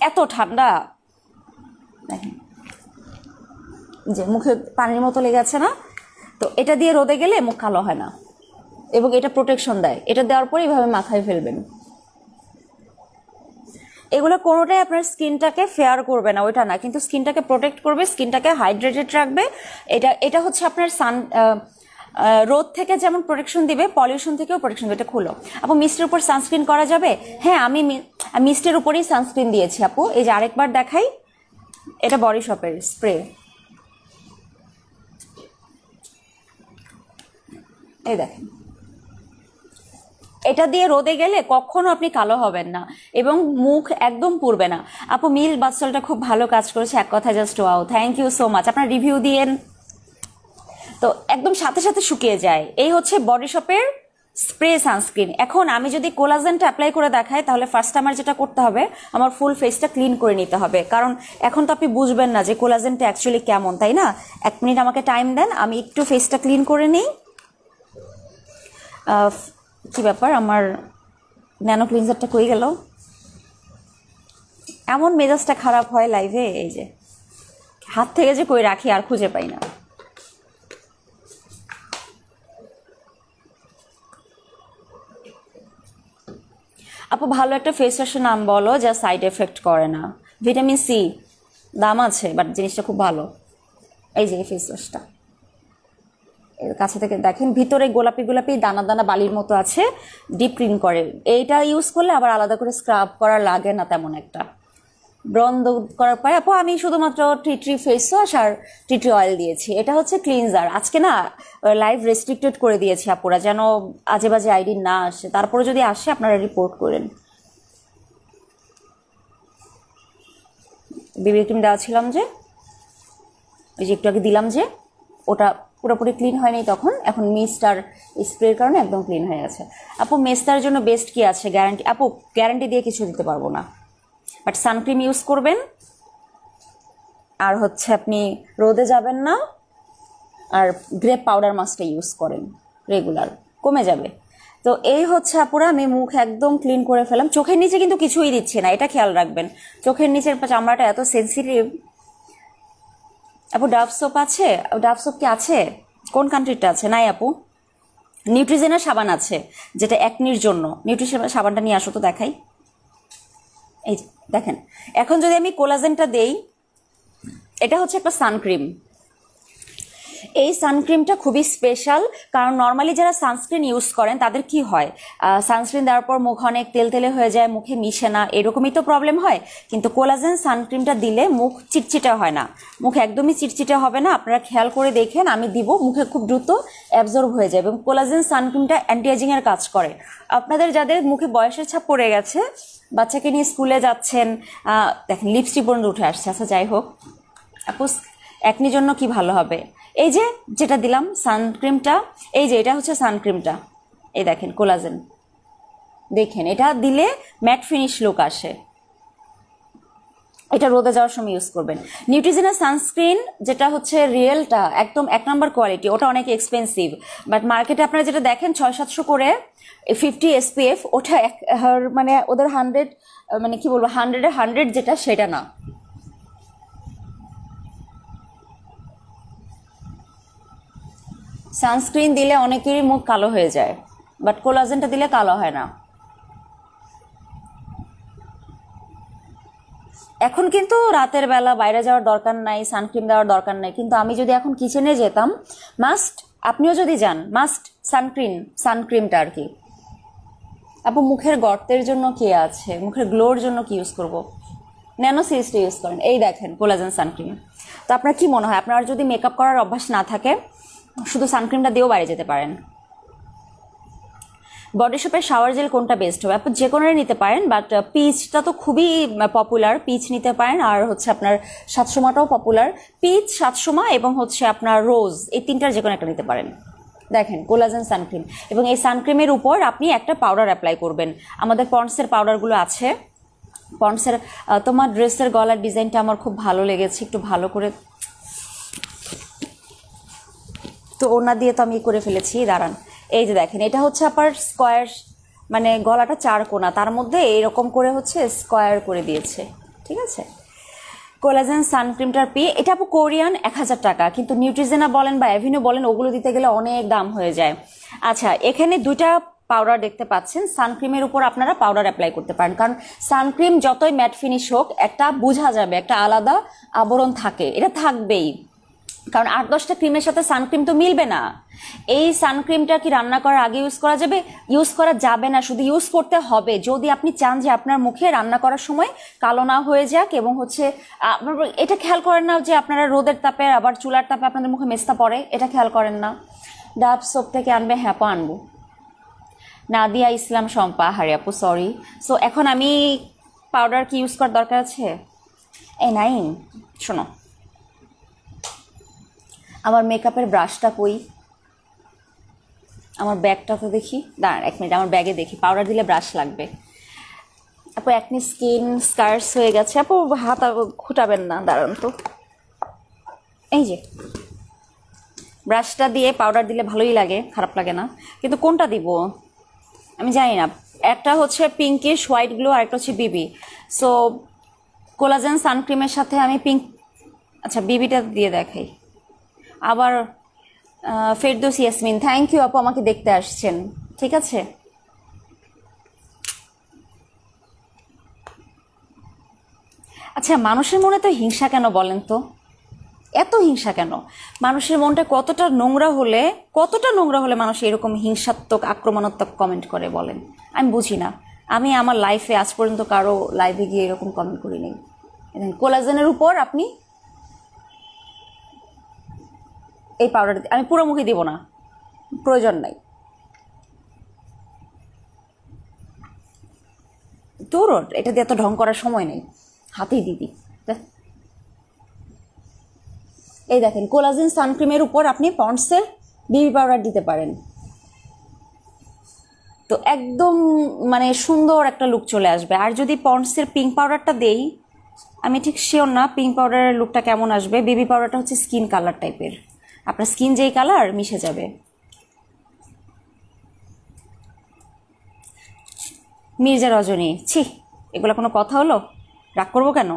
এত ঠান্ডা দেখেন যে মুখে পানির মতো লেগেছে না তো এটা দিয়ে রোদে গেলে মুখ কালো হয় না এবং এটা প্রোটেকশন দেয় এটা দেওয়ার পরে এইভাবে মাথায় ফেলবেন এগুলো কোনোটাই আপনার স্কিনটাকে ফেয়ার করবে না ওইটা না কিন্তু স্কিনটাকে প্রোটেক্ট করবে স্কিনটাকে হাইড্রেটেড রাখবে এটা এটা হচ্ছে আপনার সান রোদ থেকে যেমন প্রোটেকশন দিবে পলিউশন থেকেও প্রোটেকশন দেবে এটা খুলো আপু মিস্টের উপর সানস্ক্রিন করা যাবে হ্যাঁ আমি মিস্টের উপরেই সানস্ক্রিন দিয়েছি আপু এই যে আরেকবার দেখাই এটা বডি শপের স্প্রে এই দেখেন এটা দিয়ে রোদে গেলে কখনো আপনি কালো হবেন না এবং মুখ একদম পুড়বে না আপু মিল বাসলটা খুব ভালো কাজ করেছে এক কথা just wow thank you so much আপনার রিভিউ দিয়েন তো একদম সাথে সাথে শুকিয়ে যায় এই হচ্ছে বডি শপের স্প্রে সানস্ক্রিন এখন আমি যদি কোলাজেনটা অ্যাপ্লাই করে দেখাই তাহলে ফার্স্ট আমার যেটা করতে হবে আমার ফুল ফেসটা ক্লিন করে নিতে হবে কারণ এখন তো আপনি বুঝবেন না যে কোলাজেনটা অ্যাকচুয়ালি কেমন তাই না এক মিনিট আমাকে টাইম দেন আমি একটু ফেসটা ক্লিন করে নিই কি ব্যাপার আমার ন্যানো ক্লিনজারটা কই গেল এমন মেজাজটা খারাপ হয় লাইভে এই যে হাত থেকে যে কই রাখি আর খুঁজে পাই না আপু ভালো একটা ফেস ওয়াশের নাম বলো যা সাইড এফেক্ট করে না ভিটামিন সি দাম আছে বাট জিনিসটা খুব ভালো এই যে ফেস ওয়াশটা কাছে থেকে দেখেন ভিতরে গোলাপি গোলাপি দানা দানা বালির মতো আছে ডিপ ক্লিন করে এইটা ইউজ করলে আবার আলাদা করে স্ক্রাব করা লাগে না তেমন একটা ব্রন করার পরে আপু আমি শুধুমাত্র টিট্রি ফেস ওয়াশ আর টিট্রি অয়েল দিয়েছি এটা হচ্ছে ক্লিনজার আজকে না লাইভ রেস্ট্রিক্টেড করে দিয়েছি আপুরা যেন আজে বাজে আইডি না আসে তারপরে যদি আসে আপনারা রিপোর্ট করেন বিবি ক্রিম দেওয়া ছিলাম যে ওই যে একটু আগে দিলাম যে ওটা পুরোপুরি ক্লিন হয়নি তখন এখন মিস্টার স্প্রের কারণে একদম ক্লিন হয়ে গেছে আপু মেস্তার জন্য বেস্ট কি আছে গ্যারান্টি আপু গ্যারান্টি দিয়ে কিছু দিতে পারবো না বাট সানক্রিম ইউজ করবেন আর হচ্ছে আপনি রোদে যাবেন না আর গ্রেপ পাউডার মাস্কটা ইউজ করেন রেগুলার কমে যাবে তো এই হচ্ছে আপুরা আমি মুখ একদম ক্লিন করে ফেলাম চোখের নিচে কিন্তু কিছুই দিচ্ছে না এটা খেয়াল রাখবেন চোখের নিচের চামড়াটা এত সেন্সিটিভ আপু ডাভ সোপ আছে ডাভ সোপ কি আছে কোন কান্ট্রিটা আছে নাই আপু নিউট্রিজেনের সাবান আছে যেটা একনির জন্য নিউট্রিশন সাবানটা নিয়ে আসো তো দেখাই এই দেখেন এখন যদি আমি কোলাজেনটা দেই এটা হচ্ছে একটা সানক্রিম এই সানক্রিমটা খুবই স্পেশাল কারণ নর্মালি যারা সানস্ক্রিন ইউজ করেন তাদের কি হয় সানস্ক্রিন দেওয়ার পর মুখ অনেক তেল তেলে হয়ে যায় মুখে মিশে না এরকমই তো প্রবলেম হয় কিন্তু কোলাজেন সানক্রিমটা দিলে মুখ চিটচিটা হয় না মুখ একদমই চিটচিটা হবে না আপনারা খেয়াল করে দেখেন আমি দিব মুখে খুব দ্রুত অ্যাবজর্ব হয়ে যায় এবং কোলাজেন সানক্রিমটা অ্যান্টিএজিংয়ের কাজ করে আপনাদের যাদের মুখে বয়সের ছাপ পড়ে গেছে বাচ্চাকে নিয়ে স্কুলে যাচ্ছেন দেখেন লিপস্টিক পর্যন্ত উঠে আসছে আচ্ছা যাই হোক অ্যাকুস একনির জন্য কি ভালো হবে এই যে যেটা দিলাম সানক্রিমটা এই যে এটা হচ্ছে সানক্রিমটা এই দেখেন কোলাজেন দেখেন এটা দিলে ম্যাট ফিনিশ লুক আসে এটা রোদে যাওয়ার সময় ইউজ করবেন নিউট্রিজেনের সানস্ক্রিন যেটা হচ্ছে রিয়েলটা একদম এক নম্বর কোয়ালিটি ওটা অনেক এক্সপেন্সিভ বাট মার্কেটে আপনারা যেটা দেখেন ছয় সাতশো করে ফিফটি এসপিএফ ওটা এক মানে ওদের হান্ড্রেড মানে কি বলবো হান্ড্রেডে হান্ড্রেড যেটা সেটা না সানস্ক্রিন দিলে অনেকেরই মুখ কালো হয়ে যায় বাট কোলাজেনটা দিলে কালো হয় না এখন কিন্তু রাতের বেলা বাইরে যাওয়ার দরকার নাই সানক্রিম দেওয়ার দরকার নাই কিন্তু আমি যদি এখন কিচেনে যেতাম মাস্ট আপনিও যদি যান মাস্ট সানক্রিম সানক্রিমটা আর কি আপু মুখের গর্তের জন্য কি আছে মুখের গ্লোর জন্য কি ইউজ করব ন্যানো সিরিজটা ইউজ করেন এই দেখেন কোলাজেন সানক্রিম তো আপনার কি মনে হয় আপনার যদি মেকআপ করার অভ্যাস না থাকে শুধু সানক্রিমটা দিয়েও বাইরে যেতে পারেন বডি শপের শাওয়ার জেল কোনটা বেস্ট হবে আপনি যে কোনোটা নিতে পারেন বাট পিচটা uh, তো খুবই পপুলার uh, পিচ নিতে পারেন আর হচ্ছে আপনার সাতসমাটাও পপুলার পিচ সাতসমা এবং হচ্ছে আপনার রোজ এই তিনটার যে কোনো একটা নিতে পারেন দেখেন কোলাজেন সানক্রিম এবং এই সানক্রিমের উপর আপনি একটা পাউডার অ্যাপ্লাই করবেন আমাদের পন্ডসের পাউডারগুলো আছে পন্ডসের তোমার ড্রেসের গলার ডিজাইনটা আমার খুব ভালো লেগেছে একটু ভালো করে তো ওনা দিয়ে তো আমি করে ফেলেছি দাঁড়ান এই যে দেখেন এটা হচ্ছে আপনার স্কোয়ার মানে গলাটা চার কোনা তার মধ্যে এরকম করে হচ্ছে স্কোয়ার করে দিয়েছে ঠিক আছে কোলাজেন সানক্রিমটার পি এটা আপু কোরিয়ান এক হাজার টাকা কিন্তু নিউট্রিজেনা বলেন বা অ্যাভিনো বলেন ওগুলো দিতে গেলে অনেক দাম হয়ে যায় আচ্ছা এখানে দুইটা পাউডার দেখতে পাচ্ছেন সানক্রিমের উপর আপনারা পাউডার অ্যাপ্লাই করতে পারেন কারণ সানক্রিম যতই ম্যাট ফিনিশ হোক একটা বোঝা যাবে একটা আলাদা আবরণ থাকে এটা থাকবেই কারণ আট দশটা ক্রিমের সাথে সানক্রিম তো মিলবে না এই সানক্রিমটা কি রান্না করার আগে ইউজ করা যাবে ইউজ করা যাবে না শুধু ইউজ করতে হবে যদি আপনি চান যে আপনার মুখে রান্না করার সময় কালো না হয়ে যাক এবং হচ্ছে এটা খেয়াল করেন না যে আপনারা রোদের তাপে আবার চুলার তাপে আপনাদের মুখে মেস্তা পড়ে এটা খেয়াল করেন না ডাব সোপ থেকে আনবে হ্যাপা আনবো নাদিয়া ইসলাম শম্পা হারে আপু সরি সো এখন আমি পাউডার কি ইউজ করার দরকার আছে এ নাই শোনো আমার মেকআপের ব্রাশটা কই আমার ব্যাগটা তো দেখি দাঁড়ান এক মিনিট আমার ব্যাগে দেখি পাউডার দিলে ব্রাশ লাগবে আপু একনি স্কিন স্কার্স হয়ে গেছে আপু হাত খুটাবেন না দাঁড়ান তো এই যে ব্রাশটা দিয়ে পাউডার দিলে ভালোই লাগে খারাপ লাগে না কিন্তু কোনটা দিব আমি জানি না একটা হচ্ছে পিঙ্কিশ হোয়াইট গ্লো আর একটা হচ্ছে বিবি সো কোলাজেন সানক্রিমের সাথে আমি পিঙ্ক আচ্ছা বিবিটা দিয়ে দেখাই আবার ফেরদোস ইয়াসমিন থ্যাংক ইউ আপু আমাকে দেখতে আসছেন ঠিক আছে আচ্ছা মানুষের মনে তো হিংসা কেন বলেন তো এত হিংসা কেন মানুষের মনটা কতটা নোংরা হলে কতটা নোংরা হলে মানুষ এরকম হিংসাত্মক আক্রমণাত্মক কমেন্ট করে বলেন আমি বুঝি না আমি আমার লাইফে আজ পর্যন্ত কারো লাইভে গিয়ে এরকম কমেন্ট করিনি কোলাজেনের উপর আপনি এই পাউডার আমি পুরো মুখে দেবো না প্রয়োজন নাই তোর এটা দিয়ে এত ঢং করার সময় নেই হাতেই দিদি এই দেখেন কোলাজিন সানক্রিমের উপর আপনি পন্ডসের বিবি পাউডার দিতে পারেন তো একদম মানে সুন্দর একটা লুক চলে আসবে আর যদি পন্ডসের পিঙ্ক পাউডারটা দেই আমি ঠিক শিওর না পিঙ্ক পাউডারের লুকটা কেমন আসবে বেবি পাউডারটা হচ্ছে স্কিন কালার টাইপের আপনার স্কিন যেই কালার মিশে যাবে মির্জা রজনী ছি এগুলো কোনো কথা হলো রাগ করবো কেন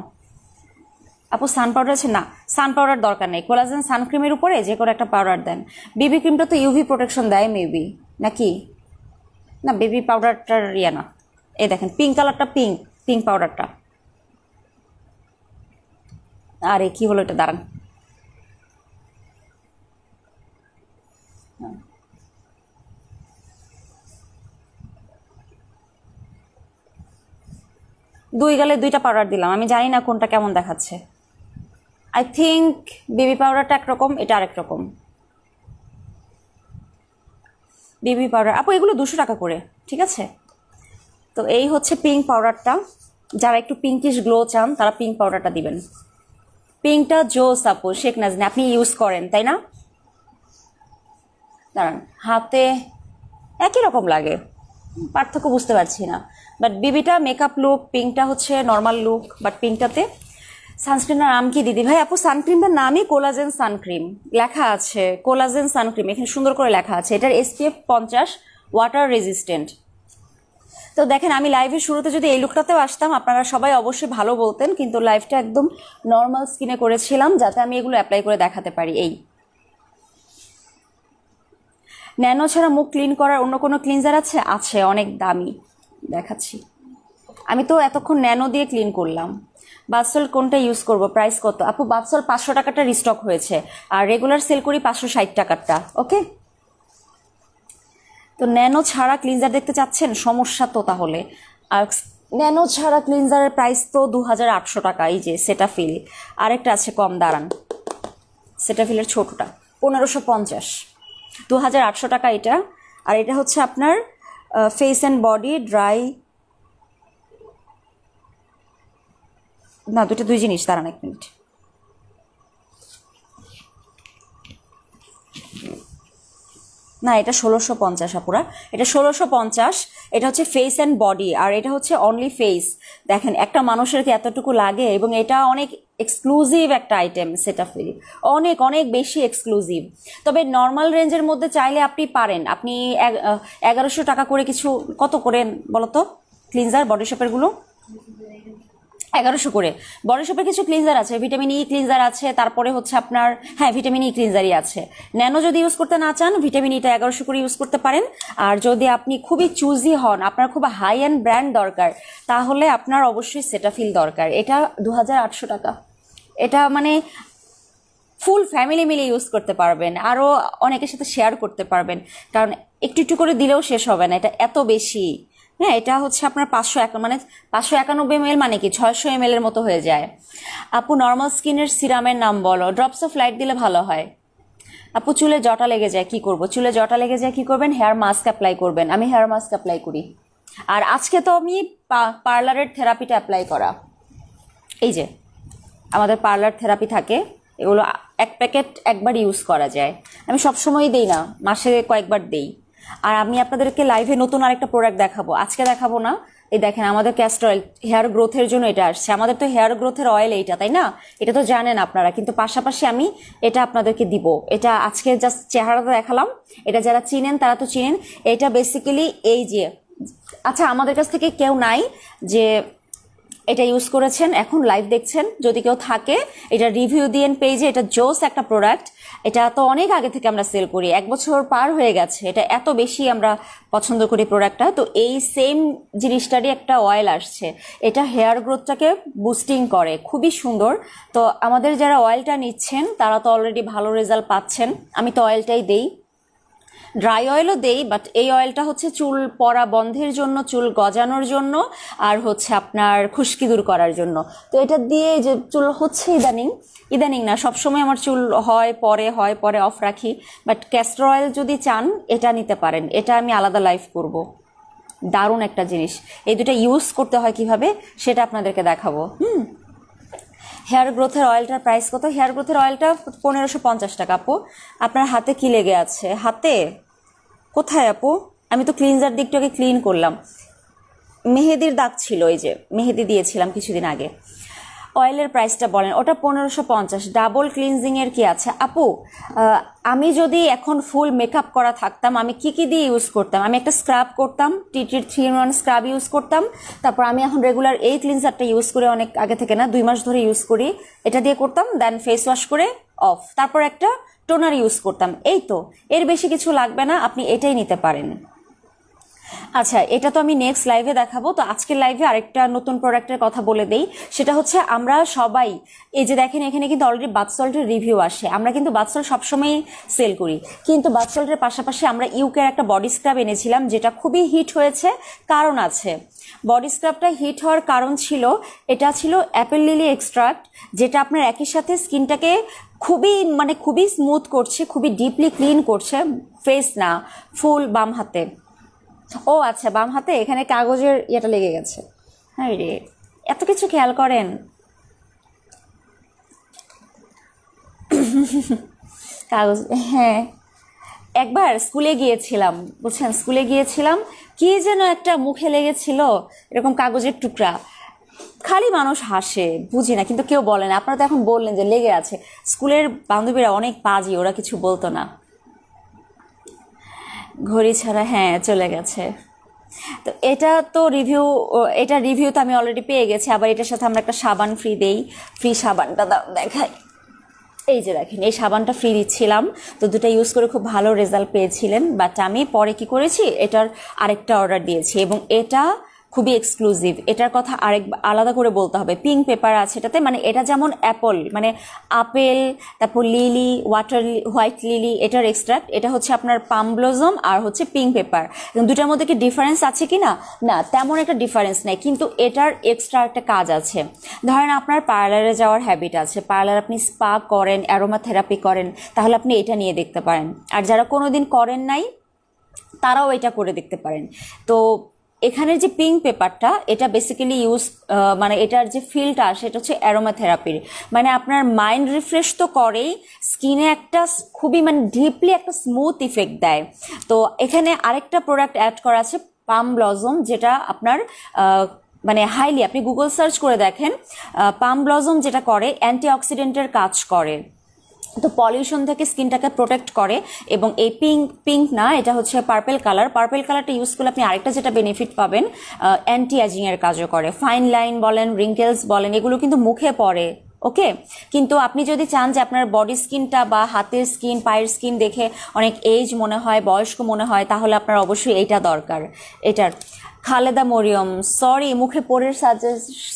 আপু সান পাউডার আছে না সান পাউডার দরকার নেই কোলাজেন সানক্রিমের উপরে যে কোনো একটা পাউডার দেন বেবি ক্রিমটা তো ইউভি প্রোটেকশন দেয় মেবি নাকি না বেবি পাউডারটার ইয়া না এই দেখেন পিঙ্ক কালারটা পিঙ্ক পিঙ্ক পাউডারটা আরে কি হলো এটা দাঁড়ান দুই গালে দুইটা পাউডার দিলাম আমি জানি না কোনটা কেমন দেখাচ্ছে আই থিঙ্ক বেবি পাউডারটা একরকম এটা আরেক রকম বেবি পাউডার আপু এগুলো দুশো টাকা করে ঠিক আছে তো এই হচ্ছে পিঙ্ক পাউডারটা যারা একটু পিঙ্কিশ গ্লো চান তারা পিঙ্ক পাউডারটা দিবেন পিঙ্কটা জোস আপু শেখ নাজনে আপনি ইউজ করেন তাই না দাঁড়ান হাতে একই রকম লাগে পার্থক্য বুঝতে পারছি না বাট বিবিটা মেকআপ লুক পিঙ্কটা হচ্ছে নর্মাল লুক বাট পিঙ্কটাতে সানস্ক্রিনের নাম কি দিদি ভাই আপু সানক্রিমটার নামই কোলাজেন সানক্রিম লেখা আছে কোলাজেন সানক্রিম এখানে সুন্দর করে লেখা আছে এটার এসপিএফ পঞ্চাশ ওয়াটার রেজিস্ট্যান্ট তো দেখেন আমি লাইভের শুরুতে যদি এই লুকটাতেও আসতাম আপনারা সবাই অবশ্যই ভালো বলতেন কিন্তু লাইভটা একদম নর্মাল স্কিনে করেছিলাম যাতে আমি এগুলো অ্যাপ্লাই করে দেখাতে পারি এই ন্যানো ছাড়া মুখ ক্লিন করার অন্য কোনো ক্লিনজার আছে আছে অনেক দামি দেখাচ্ছি আমি তো এতক্ষণ ন্যানো দিয়ে ক্লিন করলাম বাদসল কোনটা ইউজ করব প্রাইস কত আপু বাদসল পাঁচশো টাকাটা রিস্টক হয়েছে আর রেগুলার সেল করি পাঁচশো ষাট টাকারটা ওকে তো ন্যানো ছাড়া ক্লিনজার দেখতে চাচ্ছেন সমস্যা তো তাহলে আর ন্যানো ছাড়া ক্লিনজারের প্রাইস তো দু হাজার আটশো টাকা এই যে সেটা ফিল আরেকটা আছে কম দাঁড়ান সেটা ফিলের ছোটোটা পনেরোশো পঞ্চাশ দু হাজার আটশো টাকা এটা আর এটা হচ্ছে আপনার uh, face and body dry না দুটো দুই জিনিস দাঁড়ান এক মিনিট না এটা ষোলোশো পঞ্চাশ আপুরা এটা ষোলোশো পঞ্চাশ এটা হচ্ছে ফেস অ্যান্ড বডি আর এটা হচ্ছে অনলি ফেস দেখেন একটা মানুষের কি এতটুকু লাগে এবং এটা অনেক এক্সক্লুসিভ একটা আইটেম সেটা ফ্রি অনেক অনেক বেশি এক্সক্লুসিভ তবে নর্মাল রেঞ্জের মধ্যে চাইলে আপনি পারেন আপনি এগারোশো টাকা করে কিছু কত করেন বলতো ক্লিনজার বডি শপেরগুলো এগারোশো করে বড় সপের কিছু ক্লিনজার আছে ভিটামিন ই ক্লিনজার আছে তারপরে হচ্ছে আপনার হ্যাঁ ভিটামিন ই ক্লিনজারই আছে ন্যানো যদি ইউজ করতে না চান ভিটামিন ইটা e এগারোশো করে ইউজ করতে পারেন আর যদি আপনি খুবই চুজি হন আপনার খুব হাই অ্যান্ড ব্র্যান্ড দরকার তাহলে আপনার অবশ্যই সেটাফিল দরকার এটা দু হাজার টাকা এটা মানে ফুল ফ্যামিলি মিলে ইউজ করতে পারবেন আরও অনেকের সাথে শেয়ার করতে পারবেন কারণ একটু একটু করে দিলেও শেষ হবে না এটা এত বেশি হ্যাঁ এটা হচ্ছে আপনার পাঁচশো এক মানে পাঁচশো একানব্বই এম মানে কি ছয়শো এম এর মতো হয়ে যায় আপু নর্মাল স্কিনের সিরামের নাম বলো ড্রপস অফ লাইট দিলে ভালো হয় আপু চুলে জটা লেগে যায় কি করব চুলে জটা লেগে যায় কি করবেন হেয়ার মাস্ক অ্যাপ্লাই করবেন আমি হেয়ার মাস্ক অ্যাপ্লাই করি আর আজকে তো আমি পার্লারের থেরাপিটা অ্যাপ্লাই করা এই যে আমাদের পার্লার থেরাপি থাকে এগুলো এক প্যাকেট একবার ইউজ করা যায় আমি সবসময় দেই না মাসে কয়েকবার দেই আর আমি আপনাদেরকে লাইভে নতুন আরেকটা প্রোডাক্ট দেখাবো আজকে দেখাবো না এই দেখেন আমাদের ক্যাস্টর অয়েল হেয়ার গ্রোথের জন্য এটা আসছে আমাদের তো হেয়ার গ্রোথের অয়েল এইটা তাই না এটা তো জানেন আপনারা কিন্তু পাশাপাশি আমি এটা আপনাদেরকে দিব এটা আজকে জাস্ট চেহারাটা দেখালাম এটা যারা চিনেন তারা তো চিনেন এটা বেসিক্যালি এই যে আচ্ছা আমাদের কাছ থেকে কেউ নাই যে এটা ইউজ করেছেন এখন লাইভ দেখছেন যদি কেউ থাকে এটা রিভিউ দিয়েন পেজে এটা জোস একটা প্রোডাক্ট এটা তো অনেক আগে থেকে আমরা সেল করি এক বছর পার হয়ে গেছে এটা এত বেশি আমরা পছন্দ করি প্রোডাক্টটা তো এই সেম জিনিসটারই একটা অয়েল আসছে এটা হেয়ার গ্রোথটাকে বুস্টিং করে খুবই সুন্দর তো আমাদের যারা অয়েলটা নিচ্ছেন তারা তো অলরেডি ভালো রেজাল্ট পাচ্ছেন আমি তো অয়েলটাই দেই ড্রাই অয়েলও দেই বাট এই অয়েলটা হচ্ছে চুল পরা বন্ধের জন্য চুল গজানোর জন্য আর হচ্ছে আপনার খুশকি দূর করার জন্য তো এটা দিয়ে যে চুল হচ্ছে ইদানিং ইদানিং না সবসময় আমার চুল হয় পরে হয় পরে অফ রাখি বাট ক্যাস্টর অয়েল যদি চান এটা নিতে পারেন এটা আমি আলাদা লাইফ করব। দারুণ একটা জিনিস এই দুটা ইউজ করতে হয় কিভাবে সেটা আপনাদেরকে দেখাবো হুম হেয়ার গ্রোথের অয়েলটার প্রাইস কত হেয়ার গ্রোথের অয়েলটা পনেরোশো পঞ্চাশ টাকা আপু আপনার হাতে কি লেগে আছে হাতে কোথায় আপু আমি তো ক্লিনজার দিকটা আগে ক্লিন করলাম মেহেদির দাগ ছিল এই যে মেহেদি দিয়েছিলাম কিছুদিন আগে অয়েলের প্রাইসটা বলেন ওটা পনেরোশো পঞ্চাশ ডাবল ক্লিনজিংয়ের কি আছে আপু আমি যদি এখন ফুল মেকআপ করা থাকতাম আমি কি কি দিয়ে ইউজ করতাম আমি একটা স্ক্রাব করতাম টিটির three in one scrub use করতাম তারপর আমি এখন রেগুলার এই ক্লিনজারটা ইউজ করে অনেক আগে থেকে না দুই মাস ধরে ইউজ করি এটা দিয়ে করতাম দেন ফেস ওয়াশ করে অফ তারপর একটা টোনার ইউজ করতাম এই তো এর বেশি কিছু লাগবে না আপনি এটাই নিতে পারেন আচ্ছা এটা তো আমি নেক্সট লাইভে দেখাবো তো আজকের লাইভে আরেকটা নতুন প্রোডাক্টের কথা বলে দেই সেটা হচ্ছে আমরা সবাই এই যে দেখেন এখানে কিন্তু অলরেডি বাথসল্টের রিভিউ আসে আমরা কিন্তু বাথসল্ট সবসময়ই সেল করি কিন্তু বাথসল্টের পাশাপাশি আমরা ইউকের একটা বডি স্ক্রাব এনেছিলাম যেটা খুবই হিট হয়েছে কারণ আছে বডি স্ক্রাবটা হিট হওয়ার কারণ ছিল এটা ছিল অ্যাপেল লিলি এক্সট্রাক্ট যেটা আপনার একই সাথে স্কিনটাকে খুবই মানে খুবই স্মুথ করছে খুবই ডিপলি ক্লিন করছে ফেস না ফুল বাম হাতে ও আচ্ছা বাম হাতে এখানে কাগজের ইয়েটা লেগে গেছে হ্যাঁ রে এত কিছু খেয়াল করেন কাগজ হ্যাঁ একবার স্কুলে গিয়েছিলাম বুঝছেন স্কুলে গিয়েছিলাম কি যেন একটা মুখে লেগেছিল এরকম কাগজের টুকরা খালি মানুষ হাসে বুঝি না কিন্তু কেউ বলে না আপনারা তো এখন বললেন যে লেগে আছে স্কুলের বান্ধবীরা অনেক পাজি ওরা কিছু বলতো না ঘড়ি ছাড়া হ্যাঁ চলে গেছে তো এটা তো রিভিউ এটা রিভিউ তো আমি অলরেডি পেয়ে গেছি আবার এটার সাথে আমরা একটা সাবান ফ্রি দেই ফ্রি সাবানটা দেখাই এই যে দেখেন এই সাবানটা ফ্রি দিচ্ছিলাম তো দুটো ইউজ করে খুব ভালো রেজাল্ট পেয়েছিলেন বাট আমি পরে কি করেছি এটার আরেকটা অর্ডার দিয়েছি এবং এটা খুবই এক্সক্লুসিভ এটার কথা আরেক আলাদা করে বলতে হবে পিঙ্ক পেপার আছে এটাতে মানে এটা যেমন অ্যাপল মানে আপেল তারপর লিলি ওয়াটার হোয়াইট লিলি এটার এক্সট্রাক্ট এটা হচ্ছে আপনার পাম্বলোজম আর হচ্ছে পিঙ্ক পেপার দুটার মধ্যে কি ডিফারেন্স আছে কি না না তেমন একটা ডিফারেন্স নেই কিন্তু এটার এক্সট্রা একটা কাজ আছে ধরেন আপনার পার্লারে যাওয়ার হ্যাবিট আছে পার্লার আপনি স্পা করেন অ্যারোমা থেরাপি করেন তাহলে আপনি এটা নিয়ে দেখতে পারেন আর যারা কোনো দিন করেন নাই তারাও এটা করে দেখতে পারেন তো এখানে যে পিঙ্ক পেপারটা এটা বেসিক্যালি ইউজ মানে এটার যে ফিলটা সেটা হচ্ছে অ্যারোমাথেরাপির মানে আপনার মাইন্ড রিফ্রেশ তো করেই স্কিনে একটা খুবই মানে ডিপলি একটা স্মুথ ইফেক্ট দেয় তো এখানে আরেকটা প্রোডাক্ট অ্যাড করা আছে পাম ব্লজম যেটা আপনার মানে হাইলি আপনি গুগল সার্চ করে দেখেন পাম ব্লজম যেটা করে অ্যান্টিঅক্সিডেন্টের কাজ করে তো পলিউশন থেকে স্কিনটাকে প্রোটেক্ট করে এবং এই পিঙ্ক পিঙ্ক না এটা হচ্ছে পার্পেল কালার পার্পেল কালারটা ইউজ করলে আপনি আরেকটা যেটা বেনিফিট পাবেন অ্যান্টি অ্যাজিংয়ের কাজও করে ফাইন লাইন বলেন রিঙ্কেলস বলেন এগুলো কিন্তু মুখে পড়ে ওকে কিন্তু আপনি যদি চান যে আপনার বডি স্কিনটা বা হাতের স্কিন পায়ের স্কিন দেখে অনেক এজ মনে হয় বয়স্ক মনে হয় তাহলে আপনার অবশ্যই এটা দরকার এটার খালেদা মরিয়ম সরি মুখে পোরের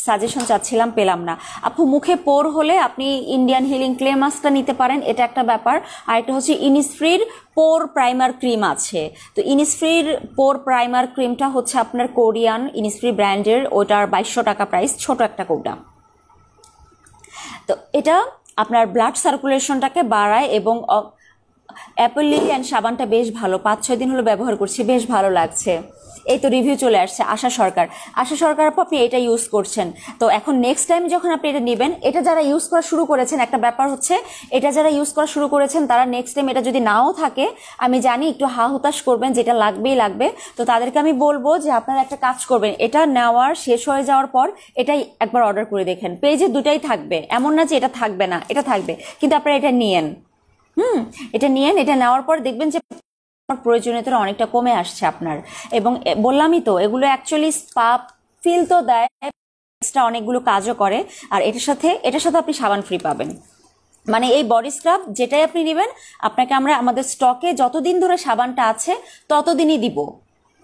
সাজেশন চাচ্ছিলাম পেলাম না আপু মুখে পোর হলে আপনি ইন্ডিয়ান হিলিং ক্লে মাস্কটা নিতে পারেন এটা একটা ব্যাপার আর একটা হচ্ছে ইনিসফ্রির পোর প্রাইমার ক্রিম আছে তো ইনিসফ্রির পোর প্রাইমার ক্রিমটা হচ্ছে আপনার কোরিয়ান ইনিসফ্রি ব্র্যান্ডের ওটার বাইশশো টাকা প্রাইস ছোট একটা কোডা তো এটা আপনার ব্লাড সার্কুলেশনটাকে বাড়ায় এবং অ্যাপল লিলি অ্যান্ড সাবানটা বেশ ভালো পাঁচ ছয় দিন হলো ব্যবহার করছি বেশ ভালো লাগছে এই তো রিভিউ চলে আসছে আশা সরকার আশা সরকার আপু আপনি এটা ইউজ করছেন তো এখন নেক্সট টাইম যখন আপনি এটা নেবেন এটা যারা ইউজ করা শুরু করেছেন একটা ব্যাপার হচ্ছে এটা যারা ইউজ করা শুরু করেছেন তারা নেক্সট টাইম এটা যদি নাও থাকে আমি জানি একটু হা হুতাশ করবেন যেটা লাগবেই লাগবে তো তাদেরকে আমি বলবো যে আপনারা একটা কাজ করবেন এটা নেওয়ার শেষ হয়ে যাওয়ার পর এটাই একবার অর্ডার করে দেখেন পেজে দুটাই থাকবে এমন না যে এটা থাকবে না এটা থাকবে কিন্তু আপনারা এটা নিয়েন হুম এটা নিয়েন এটা নেওয়ার পর দেখবেন যে প্রয়োজনীয়তা অনেকটা কমে আসছে আপনার এবং বললামই তো এগুলো অ্যাকচুয়ালি স্পা ফিল তো দেয় অনেকগুলো কাজও করে আর এটার সাথে এটার সাথে আপনি সাবান ফ্রি পাবেন মানে এই বডি স্ক্রাব যেটাই আপনি নেবেন আপনাকে আমরা আমাদের স্টকে যতদিন ধরে সাবানটা আছে ততদিনই দিব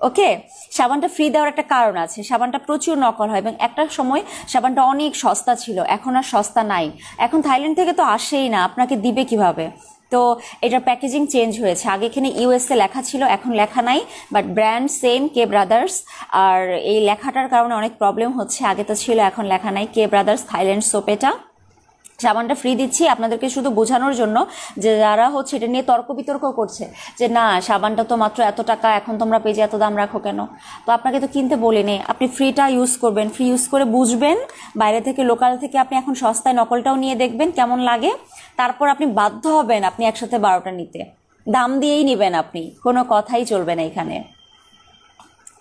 ওকে সাবানটা ফ্রি দেওয়ার একটা কারণ আছে সাবানটা প্রচুর নকল হয় এবং একটা সময় সাবানটা অনেক সস্তা ছিল এখন আর সস্তা নাই এখন থাইল্যান্ড থেকে তো আসেই না আপনাকে দিবে কিভাবে তো এটার প্যাকেজিং চেঞ্জ হয়েছে আগে এখানে ইউএসএ লেখা ছিল এখন লেখা নাই but brand same K brothers আর এই লেখাটার কারণে অনেক প্রবলেম হচ্ছে আগে তো ছিল এখন লেখা নাই কে ব্রাদার্স থাইল্যান্ড সোপেটা সাবানটা ফ্রি দিচ্ছি আপনাদেরকে শুধু বোঝানোর জন্য যে যারা হচ্ছে এটা নিয়ে তর্ক বিতর্ক করছে যে না সাবানটা তো মাত্র এত টাকা এখন তোমরা পেজে এত দাম রাখো কেন তো আপনাকে তো কিনতে বলিনি আপনি ফ্রিটা ইউজ করবেন ফ্রি ইউজ করে বুঝবেন বাইরে থেকে লোকাল থেকে আপনি এখন সস্তায় নকলটাও নিয়ে দেখবেন কেমন লাগে তারপর আপনি বাধ্য হবেন আপনি একসাথে বারোটা নিতে দাম দিয়েই নেবেন আপনি কোনো কথাই চলবে না এখানে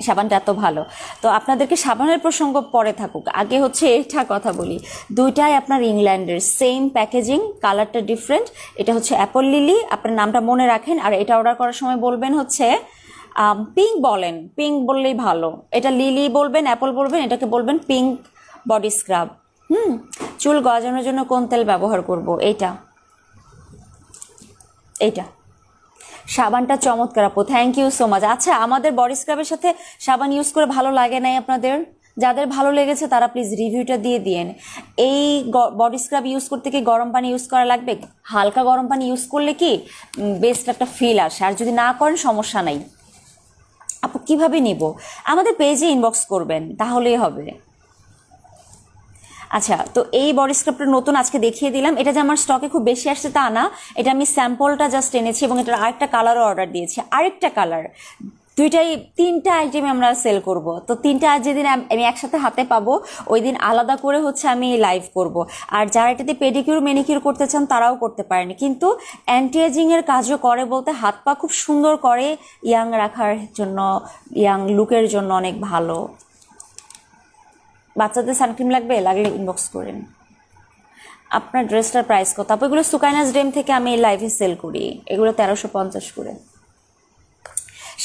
সাবানটা এত ভালো তো আপনাদেরকে সাবানের প্রসঙ্গ পরে থাকুক আগে হচ্ছে এটা কথা বলি দুইটাই আপনার ইংল্যান্ডের সেম প্যাকেজিং কালারটা ডিফারেন্ট এটা হচ্ছে অ্যাপল লিলি আপনার নামটা মনে রাখেন আর এটা অর্ডার করার সময় বলবেন হচ্ছে পিঙ্ক বলেন পিঙ্ক বললেই ভালো এটা লিলি বলবেন অ্যাপল বলবেন এটাকে বলবেন পিঙ্ক বডি স্ক্রাব হুম চুল গজানোর জন্য কোন তেল ব্যবহার করব এইটা এইটা সাবানটা চমৎকার আপু থ্যাংক ইউ সো মাচ আচ্ছা আমাদের বডি স্ক্রাবের সাথে সাবান ইউজ করে ভালো লাগে নাই আপনাদের যাদের ভালো লেগেছে তারা প্লিজ রিভিউটা দিয়ে দিয়েন এই বডি স্ক্রাব ইউজ করতে কি গরম পানি ইউজ করা লাগবে হালকা গরম পানি ইউজ করলে কি বেস্ট একটা ফিল আসে আর যদি না করেন সমস্যা নাই আপু কিভাবে নিব আমাদের পেজে ইনবক্স করবেন তাহলেই হবে আচ্ছা তো এই বডি স্ক্রাবটা নতুন আজকে দেখিয়ে দিলাম এটা যে আমার স্টকে খুব বেশি আসছে তা না এটা আমি স্যাম্পলটা জাস্ট এনেছি এবং এটার আরেকটা কালারও অর্ডার দিয়েছি আরেকটা কালার দুইটাই তিনটা আইটেম আমরা সেল করব তো তিনটা যেদিন আমি একসাথে হাতে পাবো ওই দিন আলাদা করে হচ্ছে আমি লাইভ করব আর যারা এটাতে পেডিকিউর মেনিকিউর করতে চান তারাও করতে পারেন কিন্তু অ্যান্টি এজিংয়ের কাজও করে বলতে হাত পা খুব সুন্দর করে ইয়াং রাখার জন্য ইয়াং লুকের জন্য অনেক ভালো বাচ্চাদের সানক্রিম লাগবে লাগলে ইনবক্স করেন আপনার ড্রেসটার প্রাইস কত তারপর এগুলো সুকাইনাস ড্রেম থেকে আমি লাইভে সেল করি এগুলো তেরোশো পঞ্চাশ করে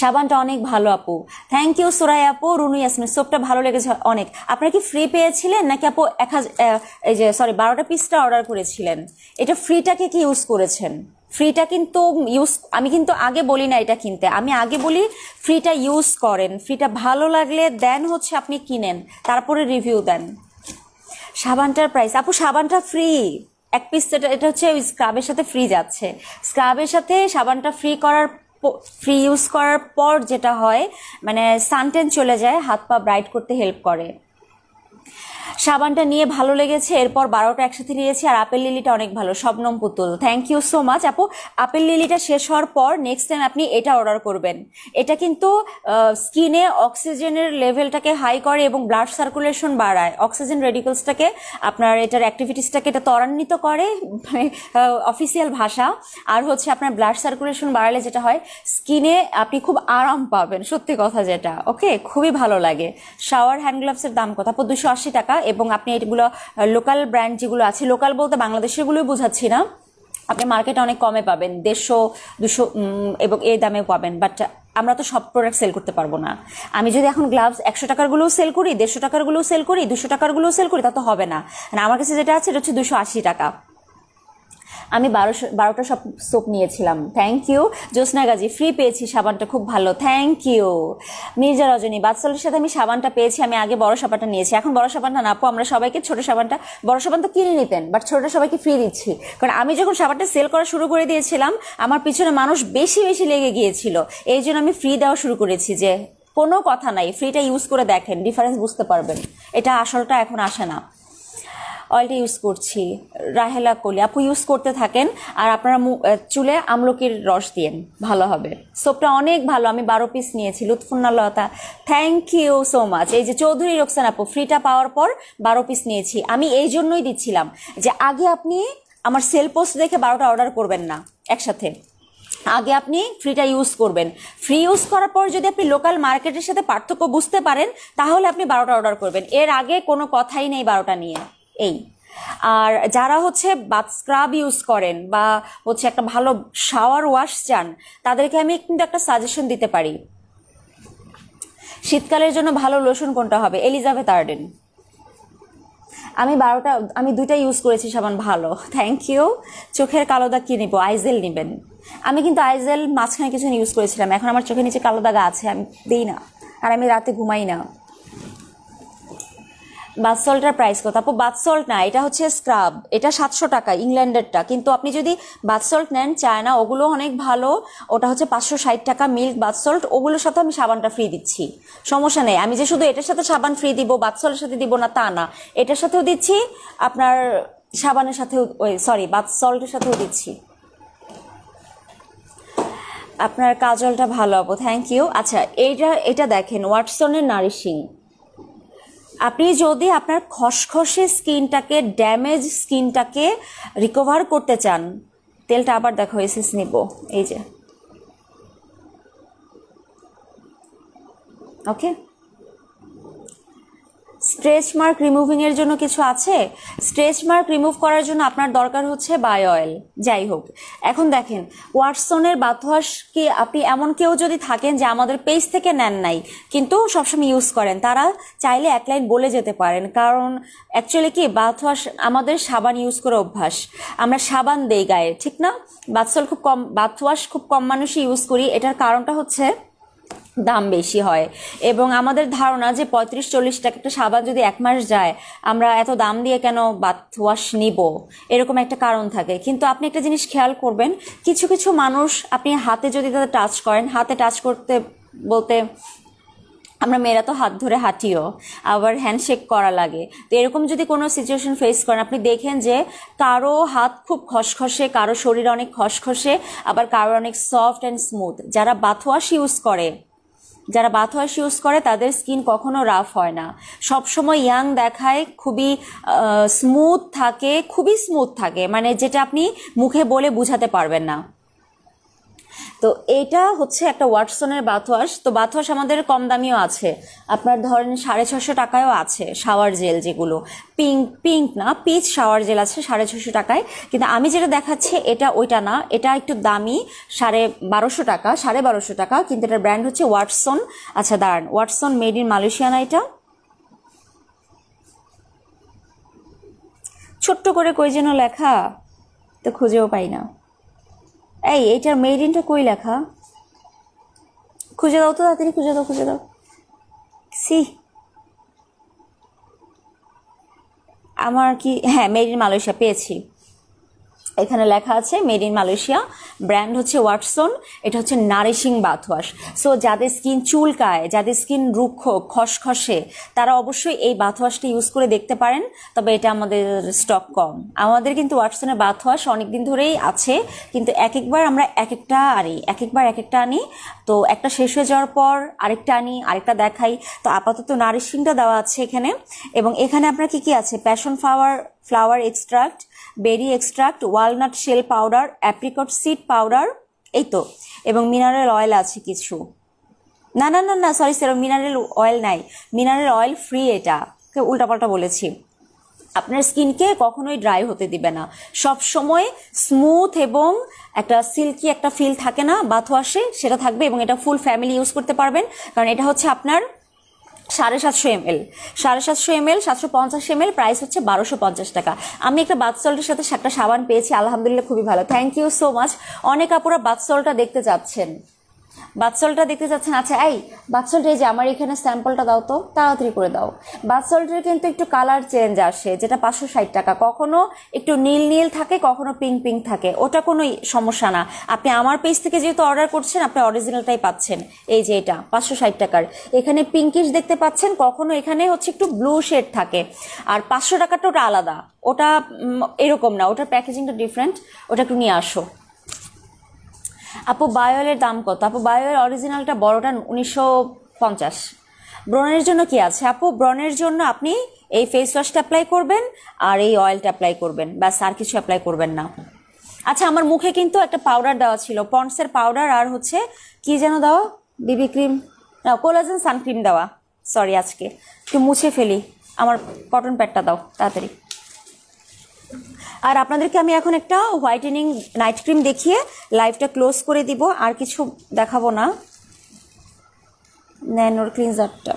সাবানটা অনেক ভালো আপু থ্যাংক ইউ সুরাই আপু রুনু ইয়াসমিন সোপটা ভালো লেগেছে অনেক আপনারা কি ফ্রি পেয়েছিলেন নাকি আপু এক এই যে সরি বারোটা পিসটা অর্ডার করেছিলেন এটা ফ্রিটাকে কি ইউজ করেছেন ফ্রিটা কিন্তু ইউজ আমি কিন্তু আগে বলি না এটা কিনতে আমি আগে বলি ফ্রিটা ইউজ করেন ফ্রিটা ভালো লাগলে দেন হচ্ছে আপনি কিনেন তারপরে রিভিউ দেন সাবানটার প্রাইস আপু সাবানটা ফ্রি এক পিস এটা হচ্ছে স্ক্রাবের সাথে ফ্রি যাচ্ছে স্ক্রাবের সাথে সাবানটা ফ্রি করার ফ্রি ইউজ করার পর যেটা হয় মানে সানটেন চলে যায় হাত পা ব্রাইট করতে হেল্প করে সাবানটা নিয়ে ভালো লেগেছে এরপর বারোটা একসাথে নিয়েছি আর আপেল লিলিটা অনেক ভালো নম Putul thank you so much আপু আপেল লিলিটা শেষ হওয়ার পর নেক্সট টাইম আপনি এটা অর্ডার করবেন এটা কিন্তু স্কিনে অক্সিজেনের লেভেলটাকে হাই করে এবং ব্লাড সার্কুলেশন বাড়ায় অক্সিজেন রেডিকলসটাকে আপনার এটার অ্যাক্টিভিটিসটাকে এটা ত্বরান্বিত করে অফিসিয়াল মানে, ভাষা আর হচ্ছে আপনার ব্লাড সার্কুলেশন বাড়ালে যেটা হয় স্কিনে আপনি খুব আরাম পাবেন সত্যি কথা যেটা ওকে খুবই ভালো লাগে শাওয়ার হ্যান্ড গ্লাভসের দাম কত আপু দুশো আশি টাকা এবং আপনি এগুলো লোকাল ব্র্যান্ড যেগুলো আছে লোকাল বলতে বাংলাদেশেরগুলোই বোঝাচ্ছি না আপনি মার্কেটে অনেক কমে পাবেন দেড়শো দুশো এবং এই দামে পাবেন বাট আমরা তো সব প্রোডাক্ট সেল করতে পারবো না আমি যদি এখন গ্লাভস একশো টাকারগুলোও সেল করি দেড়শো টাকারগুলোও সেল করি দুশো টাকারগুলোও সেল করি তা তো হবে না মানে আমার কাছে যেটা আছে এটা হচ্ছে দুশো আশি টাকা আমি বারোশো বারোটা সব সোপ নিয়েছিলাম thank you Jyotsna Gazi free পেয়েছি সাবানটা খুব ভালো থ্যাংক ইউ মির্জা রজনী বাচ্চালের সাথে আমি সাবানটা পেয়েছি আমি আগে বড় সাবানটা নিয়েছি এখন বড় সাবানটা না আমরা সবাইকে ছোট সাবানটা বড় সাবান তো কিনে নিতেন বাট ছোটটা সবাইকে ফ্রি দিচ্ছি কারণ আমি যখন সাবানটা সেল করা শুরু করে দিয়েছিলাম আমার পিছনে মানুষ বেশি বেশি লেগে গিয়েছিল এই জন্য আমি ফ্রি দেওয়া শুরু করেছি যে কোনো কথা নাই ফ্রিটা ইউজ করে দেখেন ডিফারেন্স বুঝতে পারবেন এটা আসলটা এখন আসে না অয়েলটা ইউজ করছি রাহেলা কলি আপু ইউজ করতে থাকেন আর আপনারা চুলে আমলকির রস দিয়েন ভালো হবে সোপটা অনেক ভালো আমি বারো পিস নিয়েছি Lata thank you so much এই যে চৌধুরী রোকসান আপু ফ্রিটা পাওয়ার পর বারো পিস নিয়েছি আমি এই জন্যই দিচ্ছিলাম যে আগে আপনি আমার সেল পোস্ট দেখে বারোটা অর্ডার করবেন না একসাথে আগে আপনি ফ্রিটা ইউজ করবেন ফ্রি ইউজ করার পর যদি আপনি লোকাল মার্কেটের সাথে পার্থক্য বুঝতে পারেন তাহলে আপনি বারোটা অর্ডার করবেন এর আগে কোনো কথাই নেই বারোটা নিয়ে এই আর যারা হচ্ছে বাথ স্ক্রাব ইউজ করেন বা হচ্ছে একটা ভালো শাওয়ার ওয়াশ চান তাদেরকে আমি কিন্তু একটা সাজেশন দিতে পারি শীতকালের জন্য ভালো লোশন কোনটা হবে এলিজাবেথ আর্ডেন আমি বারোটা আমি দুইটা ইউজ করেছি সাবান ভালো থ্যাংক ইউ চোখের কালো দাগ কী নিব আইজেল নেবেন আমি কিন্তু আইজেল মাঝখানে কিছু ইউজ করেছিলাম এখন আমার চোখের নিচে কালো দাগ আছে আমি দিই না আর আমি রাতে ঘুমাই না বাথ সল্টের প্রাইস কত আপু বাথ সল্ট না এটা হচ্ছে স্ক্রাব এটা সাতশো টাকা ইংল্যান্ডেরটা কিন্তু আপনি যদি বাথ সল্ট নেন চায়না ওগুলো অনেক ভালো ওটা হচ্ছে পাঁচশো ষাট টাকা মিল্ক বাথ সল্ট ওগুলোর সাথে আমি সাবানটা ফ্রি দিচ্ছি সমস্যা নেই আমি যে শুধু এটার সাথে সাবান ফ্রি দিব বাথ সল্টের সাথে দিব না তা না এটার সাথেও দিচ্ছি আপনার সাবানের সাথেও ওই সরি বাথ সল্টের সাথেও দিচ্ছি আপনার কাজলটা ভালো হবো থ্যাংক ইউ আচ্ছা এইটা এটা দেখেন ওয়াটসনের নারিশিং আপনি যদি আপনার খসখসে স্কিনটাকে ড্যামেজ স্কিনটাকে রিকভার করতে চান তেলটা আবার দেখো এসেস নিব এই যে ওকে স্ট্রেচ মার্ক রিমুভিং এর জন্য কিছু আছে স্ট্রেচ মার্ক রিমুভ করার জন্য আপনার দরকার হচ্ছে বাই অয়েল যাই হোক এখন দেখেন ওয়াটসনের কি আপনি এমন কেউ যদি থাকেন যে আমাদের পেজ থেকে নেন নাই কিন্তু সবসময় ইউজ করেন তারা চাইলে এক লাইন বলে যেতে পারেন কারণ অ্যাকচুয়ালি কি বাথওয়াশ আমাদের সাবান ইউজ করে অভ্যাস আমরা সাবান দেই গায়ে ঠিক না বাথসল খুব কম বাথওয়াশ খুব কম মানুষই ইউজ করি এটার কারণটা হচ্ছে দাম বেশি হয় এবং আমাদের ধারণা যে পঁয়ত্রিশ চল্লিশ টাকা একটা সাবান যদি এক মাস যায় আমরা এত দাম দিয়ে কেন বাথ ওয়াশ নিব এরকম একটা কারণ থাকে কিন্তু আপনি একটা জিনিস খেয়াল করবেন কিছু কিছু মানুষ আপনি হাতে যদি তাদের টাচ করেন হাতে টাচ করতে বলতে আমরা মেয়েরা তো হাত ধরে হাঁটিও আবার হ্যান্ডশেক করা লাগে তো এরকম যদি কোনো সিচুয়েশন ফেস করেন আপনি দেখেন যে কারো হাত খুব খসখসে কারো শরীর অনেক খসখসে আবার কারো অনেক সফট অ্যান্ড স্মুথ যারা বাথওয়াশ ইউজ করে যারা বাথ ওয়াশ ইউজ করে তাদের স্কিন কখনো রাফ হয় না সবসময় ইয়াং দেখায় খুবই স্মুথ থাকে খুবই স্মুথ থাকে মানে যেটা আপনি মুখে বলে বুঝাতে পারবেন না তো এইটা হচ্ছে একটা ওয়াটসনের বাথওয়াশ তো বাথওয়াশ আমাদের কম দামিও আছে আপনার ধরেন সাড়ে ছশো টাকায়ও আছে শাওয়ার জেল যেগুলো পিঙ্ক পিঙ্ক না পিচ শাওয়ার জেল আছে সাড়ে ছশো টাকায় কিন্তু আমি যেটা দেখাচ্ছি এটা ওইটা না এটা একটু দামি সাড়ে বারোশো টাকা সাড়ে বারোশো টাকা কিন্তু এটার ব্র্যান্ড হচ্ছে ওয়াটসন আচ্ছা দাঁড়ান ওয়াটসন মেড ইন মালয়েশিয়া না এটা ছোট্ট করে কই যেন লেখা তো খুঁজেও পাই না এই এটার মেড ইনটা কই লেখা খুঁজে দাও তো তাড়াতাড়ি খুঁজে দাও খুঁজে দাও সি আমার কি হ্যাঁ মেড ইন মালয়েশিয়া পেয়েছি এখানে লেখা আছে মেড ইন মালয়েশিয়া ব্র্যান্ড হচ্ছে ওয়াটসন এটা হচ্ছে নারিশিং বাথওয়াশ সো যাদের স্কিন চুলকায় যাদের স্কিন রুক্ষ খসখসে তারা অবশ্যই এই বাথওয়াশটা ইউজ করে দেখতে পারেন তবে এটা আমাদের স্টক কম আমাদের কিন্তু ওয়াটসনের বাথওয়াশ অনেক দিন ধরেই আছে কিন্তু এক একবার আমরা এক একটা আনি এক একবার এক একটা আনি তো একটা শেষ হয়ে যাওয়ার পর আরেকটা আনি আরেকটা দেখাই তো আপাতত নারিশিংটা দেওয়া আছে এখানে এবং এখানে আপনার কি কি আছে passion flower flower extract berry extract walnut shell powder apricot seed powder এই তো এবং মিনারেল অয়েল আছে কিছু না না না না সরি স্যার মিনারেল অয়েল নাই মিনারেল অয়েল ফ্রি এটা উল্টাপাল্টা বলেছি আপনার স্কিনকে কখনোই ড্রাই হতে দিবে না সব সময় স্মুথ এবং একটা সিল্কি একটা ফিল থাকে না বাথ ওয়াশে সেটা থাকবে এবং এটা ফুল ফ্যামিলি ইউজ করতে পারবেন কারণ এটা হচ্ছে আপনার সাড়ে সাতশো এম এল সাড়ে সাতশো এম এল সাতশো পঞ্চাশ এম এল প্রাইস হচ্ছে বারোশো পঞ্চাশ টাকা আমি একটা বাথ সল্টের সাথে একটা সাবান পেয়েছি আলহামদুলিল্লাহ খুবই ভালো থ্যাংক ইউ সো মাচ অনেক আপুরা বাথ সল্টটা দেখতে যাচ্ছেন বাচ্চলটা দেখতে যাচ্ছেন আচ্ছা এই বাচ্চলটা এই যে আমার এখানে স্যাম্পলটা দাও তো তাড়াতাড়ি করে দাও বাচ্চলটার কিন্তু একটু কালার চেঞ্জ আসে যেটা পাঁচশো ষাট টাকা কখনো একটু নীল নীল থাকে কখনো পিঙ্ক পিঙ্ক থাকে ওটা কোনো সমস্যা না আপনি আমার পেজ থেকে যেহেতু অর্ডার করছেন আপনি অরিজিনালটাই পাচ্ছেন এই যে এটা পাঁচশো ষাট টাকার এখানে পিঙ্কিশ দেখতে পাচ্ছেন কখনো এখানে হচ্ছে একটু ব্লু শেড থাকে আর পাঁচশো টাকাটা ওটা আলাদা ওটা এরকম না ওটার প্যাকেজিংটা ডিফারেন্ট ওটা একটু নিয়ে আসো আপু বায়োলের দাম কত আপু বায়োয়ের অরিজিনালটা বড়টা উনিশশো পঞ্চাশ ব্রণের জন্য কি আছে আপু ব্রণের জন্য আপনি এই ফেস ওয়াশটা অ্যাপ্লাই করবেন আর এই অয়েলটা অ্যাপ্লাই করবেন বা আর কিছু অ্যাপ্লাই করবেন না আচ্ছা আমার মুখে কিন্তু একটা পাউডার দেওয়া ছিল পন্ডসের পাউডার আর হচ্ছে কি যেন দেওয়া বিবি ক্রিম কোলাজেন সানক্রিম দেওয়া সরি আজকে একটু মুছে ফেলি আমার কটন প্যাডটা দাও তাড়াতাড়ি আর আপনাদেরকে আমি এখন একটা হোয়াইটেনিং নাইট ক্রিম দেখিয়ে লাইফটা ক্লোজ করে দিব আর কিছু দেখাবো না ন্যানোর ক্লিনজারটা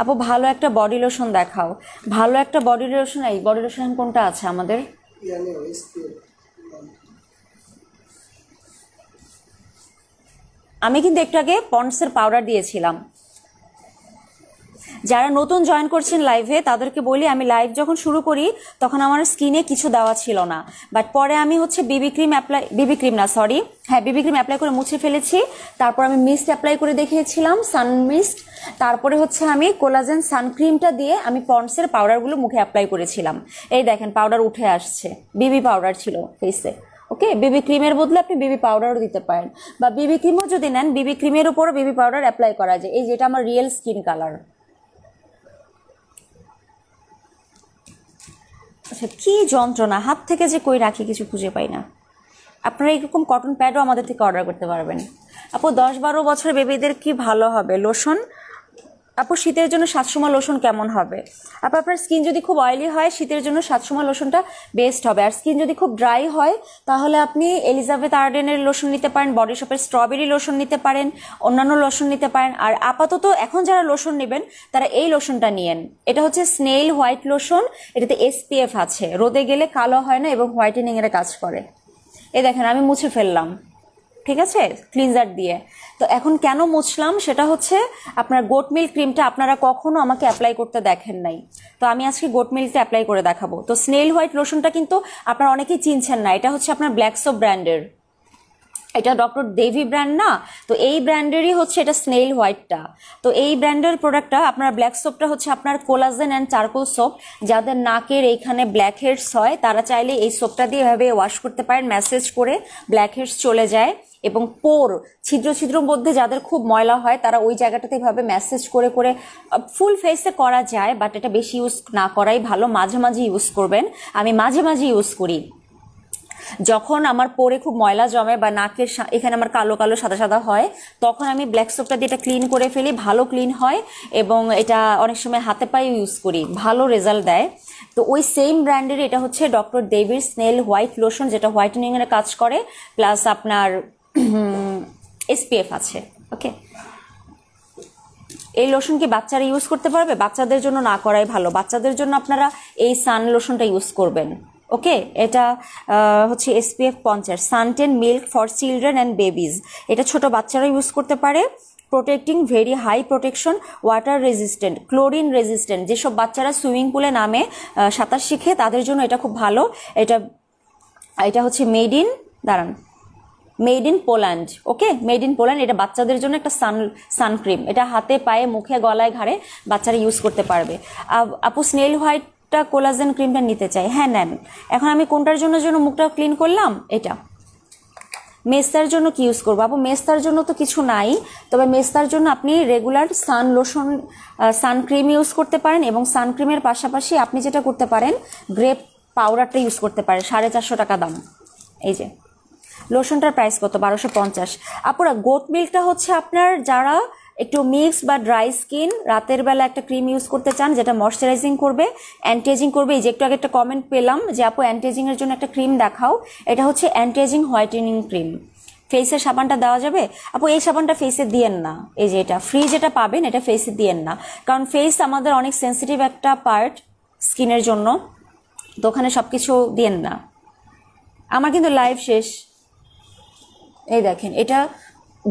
আপু ভালো একটা বডি লোশন দেখাও ভালো একটা বডি লোশন এই বডি লোশন কোনটা আছে আমাদের আমি কিন্তু একটু আগে পন্ডসের পাউডার দিয়েছিলাম যারা নতুন জয়েন করছেন লাইভে তাদেরকে বলি আমি লাইভ যখন শুরু করি তখন আমার স্কিনে কিছু দেওয়া ছিল না বাট পরে আমি হচ্ছে BB cream apply BB cream না সরি হ্যাঁ বিবি ক্রিম অ্যাপ্লাই করে মুছে ফেলেছি তারপর আমি মিস্ট অ্যাপ্লাই করে দেখিয়েছিলাম মিস্ট তারপরে হচ্ছে আমি কোলাজেন সানক্রিমটা দিয়ে আমি পন্ডসের পাউডারগুলো মুখে অ্যাপ্লাই করেছিলাম এই দেখেন পাউডার উঠে আসছে বিবি পাউডার ছিল ফেসে ওকে বেবি ক্রিমের বদলে আপনি বেবি পাউডারও দিতে পারেন বা বিবি ক্রিমও যদি নেন বিবি ক্রিমের উপরও বেবি পাউডার অ্যাপ্লাই করা যায় এই যেটা আমার রিয়েল স্কিন কালার আচ্ছা কী যন্ত্রণা হাত থেকে যে কই রাখি কিছু খুঁজে পাই না আপনারা এরকম কটন প্যাডও আমাদের থেকে অর্ডার করতে পারবেন আপু দশ বারো বছর বেবিদের কি ভালো হবে লোশন আপু শীতের জন্য সাতসমা লোশন কেমন হবে আপু আপনার স্কিন যদি খুব অয়েলি হয় শীতের জন্য সাতসমা লোশনটা বেস্ট হবে আর স্কিন যদি খুব ড্রাই হয় তাহলে আপনি এলিজাবেথ আর্ডেনের লোশন নিতে পারেন বডি শপের স্ট্রবেরি লোশন নিতে পারেন অন্যান্য লোশন নিতে পারেন আর আপাতত এখন যারা লোশন নেবেন তারা এই লোশনটা নিয়েন এটা হচ্ছে স্নেইল হোয়াইট লোশন এটাতে এসপিএফ আছে রোদে গেলে কালো হয় না এবং হোয়াইটেনিংয়ের কাজ করে এ দেখেন আমি মুছে ফেললাম ঠিক আছে ক্লিনজার দিয়ে তো এখন কেন মুছলাম সেটা হচ্ছে আপনার গোট মিল্ক ক্রিমটা আপনারা কখনো আমাকে অ্যাপ্লাই করতে দেখেন নাই তো আমি আজকে গোট মিল্কটা অ্যাপ্লাই করে দেখাবো তো স্নেল হোয়াইট লোশনটা কিন্তু আপনারা অনেকেই চিনছেন না এটা হচ্ছে আপনার ব্ল্যাকসো ব্র্যান্ডের এটা ডক্টর দেভি ব্র্যান্ড না তো এই ব্র্যান্ডেরই হচ্ছে এটা স্নেল হোয়াইটটা তো এই ব্র্যান্ডের প্রোডাক্টটা আপনার ব্ল্যাক সোপটা হচ্ছে আপনার কোলাজেন অ্যান্ড চারকোল সোপ যাদের নাকের এইখানে ব্ল্যাক হেডস হয় তারা চাইলে এই সোপটা দিয়ে এভাবে ওয়াশ করতে পারেন ম্যাসেজ করে ব্ল্যাক হেডস চলে যায় এবং পোর ছিদ্র ছিদ্র মধ্যে যাদের খুব ময়লা হয় তারা ওই জায়গাটাতে এভাবে ম্যাসেজ করে করে ফুল ফেসে করা যায় বাট এটা বেশি ইউজ না করাই ভালো মাঝে মাঝে ইউজ করবেন আমি মাঝে মাঝে ইউজ করি যখন আমার পরে খুব ময়লা জমে বা নাকের এখানে আমার কালো কালো সাদা সাদা হয় তখন আমি ব্ল্যাক সোপটা দিয়ে এটা ক্লিন করে ফেলি ভালো ক্লিন হয় এবং এটা অনেক সময় হাতে পায়ে ইউজ করি ভালো রেজাল্ট দেয় তো ওই সেম ব্র্যান্ডের এটা হচ্ছে doctor David snail white lotion যেটা হোয়াইটেনিংয়ের কাজ করে প্লাস আপনার এসপিএফ আছে ওকে এই লোশন কি বাচ্চারা ইউজ করতে পারবে বাচ্চাদের জন্য না করাই ভালো বাচ্চাদের জন্য আপনারা এই সান লোশনটা ইউজ করবেন ওকে এটা হচ্ছে এসপিএফ পঞ্চাশ suntan milk for children and babies এটা ছোট বাচ্চারা ইউজ করতে পারে protecting very high protection water resistant chlorine resistant যেসব বাচ্চারা সুইমিং পুলে নামে সাঁতার শিখে তাদের জন্য এটা খুব ভালো এটা এটা হচ্ছে মেড ইন দাঁড়ান made in Poland okay made in Poland এটা বাচ্চাদের জন্য একটা সান সানক্রিম এটা হাতে পায়ে মুখে গলায় ঘাড়ে বাচ্চারা ইউজ করতে পারবে আপু স্নেল হোয়াইটটা কোলাজেন ক্রিমটা নিতে চাই হ্যাঁ নেন এখন আমি কোনটার জন্য জন্য মুখটা ক্লিন করলাম এটা মেস্তার জন্য কি ইউজ করবো আপু মেস্তার জন্য তো কিছু নাই তবে মেস্তার জন্য আপনি regular sun lotion sun cream use করতে পারেন এবং সানক্রিমের পাশাপাশি আপনি যেটা করতে পারেন গ্রেপ পাউডারটা ইউজ করতে পারেন সাড়ে চারশো টাকা দাম এই যে লোশনটার প্রাইস কত বারোশো পঞ্চাশ আপুরা গোট মিল্কটা হচ্ছে আপনার যারা একটু মিক্স বা ড্রাই স্কিন রাতের বেলা একটা ক্রিম ইউজ করতে চান যেটা ময়শ্চারাইজিং করবে অ্যান্টিজিং করবে এই যে একটু আগে একটা কমেন্ট পেলাম যে আপু অ্যান্টিএজিংয়ের জন্য একটা ক্রিম দেখাও এটা হচ্ছে অ্যান্টিজিং হোয়াইটেনিং ক্রিম ফেসের সাবানটা দেওয়া যাবে আপু এই সাবানটা ফেসে দিয়েন না এই যে এটা ফ্রি যেটা পাবেন এটা ফেসে দিয়েন না কারণ ফেস আমাদের অনেক সেন্সিটিভ একটা পার্ট স্কিনের জন্য তো ওখানে সব কিছু দিয়েন না আমার কিন্তু লাইভ শেষ এই দেখেন এটা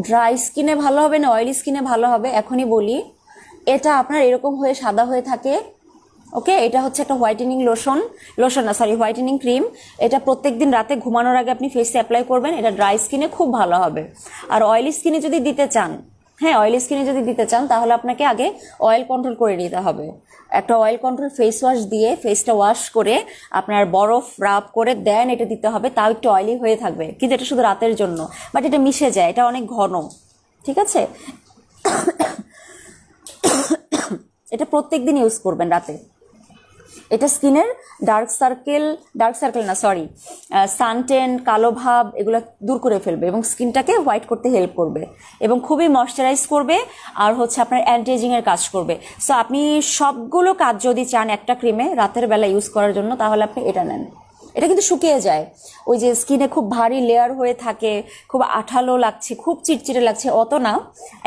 ড্রাই স্কিনে ভালো হবে না অয়েলি স্কিনে ভালো হবে এখনই বলি এটা আপনার এরকম হয়ে সাদা হয়ে থাকে ওকে এটা হচ্ছে একটা হোয়াইটেনিং লোশন লোশন না সরি হোয়াইটেনিং ক্রিম এটা প্রত্যেক দিন রাতে ঘুমানোর আগে আপনি ফেসে অ্যাপ্লাই করবেন এটা ড্রাই স্কিনে খুব ভালো হবে আর অয়েলি স্কিনে যদি দিতে চান হ্যাঁ অয়েল স্কিনে যদি দিতে চান তাহলে আপনাকে আগে অয়েল কন্ট্রোল করে নিতে হবে একটা অয়েল কন্ট্রোল ফেস ওয়াশ দিয়ে ফেসটা ওয়াশ করে আপনার বরফ রাব করে দেন এটা দিতে হবে তাও একটু অয়েলি হয়ে থাকবে কিন্তু এটা শুধু রাতের জন্য বাট এটা মিশে যায় এটা অনেক ঘন ঠিক আছে এটা প্রত্যেক দিন ইউজ করবেন রাতে এটা স্কিনের ডার্ক সার্কেল ডার্ক সার্কেল না সরি সানটেন কালো ভাব এগুলো দূর করে ফেলবে এবং স্কিনটাকে হোয়াইট করতে হেল্প করবে এবং খুবই ময়শ্চারাইজ করবে আর হচ্ছে আপনার অ্যান্টিজিংয়ের কাজ করবে সো আপনি সবগুলো কাজ যদি চান একটা ক্রিমে রাতের বেলা ইউজ করার জন্য তাহলে আপনি এটা নেন এটা কিন্তু শুকিয়ে যায় ওই যে স্কিনে খুব ভারী লেয়ার হয়ে থাকে খুব আঠালো লাগছে খুব চিটচিটে লাগছে অত না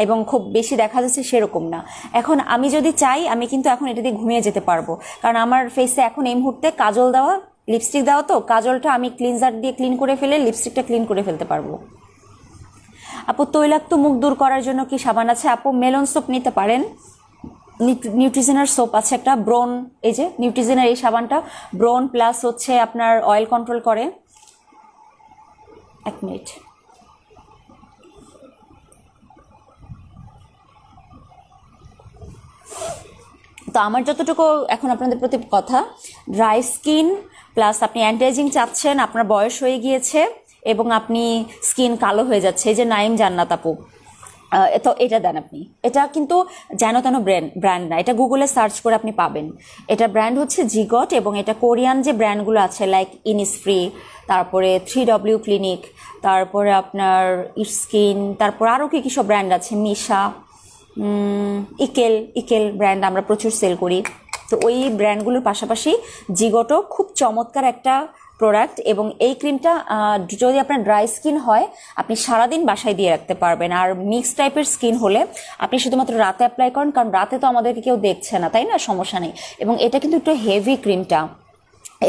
এবং খুব বেশি দেখা যাচ্ছে সেরকম না এখন আমি যদি চাই আমি কিন্তু এখন এটা দিয়ে ঘুমিয়ে যেতে পারবো কারণ আমার ফেসে এখন এই মুহূর্তে কাজল দেওয়া লিপস্টিক দেওয়া তো কাজলটা আমি ক্লিনজার দিয়ে ক্লিন করে ফেলে লিপস্টিকটা ক্লিন করে ফেলতে পারবো আপু তৈলাক্ত মুখ দূর করার জন্য কি সাবান আছে আপু মেলন সোপ নিতে পারেন নিউট্রিজেনার সোপ আছে একটা ব্রোন এই যে নিউট্রিজেনার এই সাবানটা ব্রোন প্লাস হচ্ছে আপনার অয়েল কন্ট্রোল করে এক মিনিট তো আমার যতটুকু এখন আপনাদের প্রতি কথা ড্রাই স্কিন প্লাস আপনি অ্যান্টাইজিং চাচ্ছেন আপনার বয়স হয়ে গিয়েছে এবং আপনি স্কিন কালো হয়ে যাচ্ছে এই যে নাইম জান্নাত আপু তো এটা দেন আপনি এটা কিন্তু যেন তেন ব্র্যান্ড ব্র্যান্ড না এটা গুগলে সার্চ করে আপনি পাবেন এটা ব্র্যান্ড হচ্ছে জিগট এবং এটা কোরিয়ান যে ব্র্যান্ডগুলো আছে লাইক ইনিসফ্রি তারপরে থ্রি ডব্লিউ ক্লিনিক তারপরে আপনার স্কিন তারপর আরও কী কী সব ব্র্যান্ড আছে মিশা ইকেল ইকেল ব্র্যান্ড আমরা প্রচুর সেল করি তো ওই ব্র্যান্ডগুলোর পাশাপাশি জিগটও খুব চমৎকার একটা প্রোডাক্ট এবং এই ক্রিমটা যদি আপনার ড্রাই স্কিন হয় আপনি সারাদিন বাসায় দিয়ে রাখতে পারবেন আর মিক্স টাইপের স্কিন হলে আপনি শুধুমাত্র রাতে অ্যাপ্লাই করেন কারণ রাতে তো আমাদেরকে কেউ দেখছে না তাই না সমস্যা নেই এবং এটা কিন্তু একটু হেভি ক্রিমটা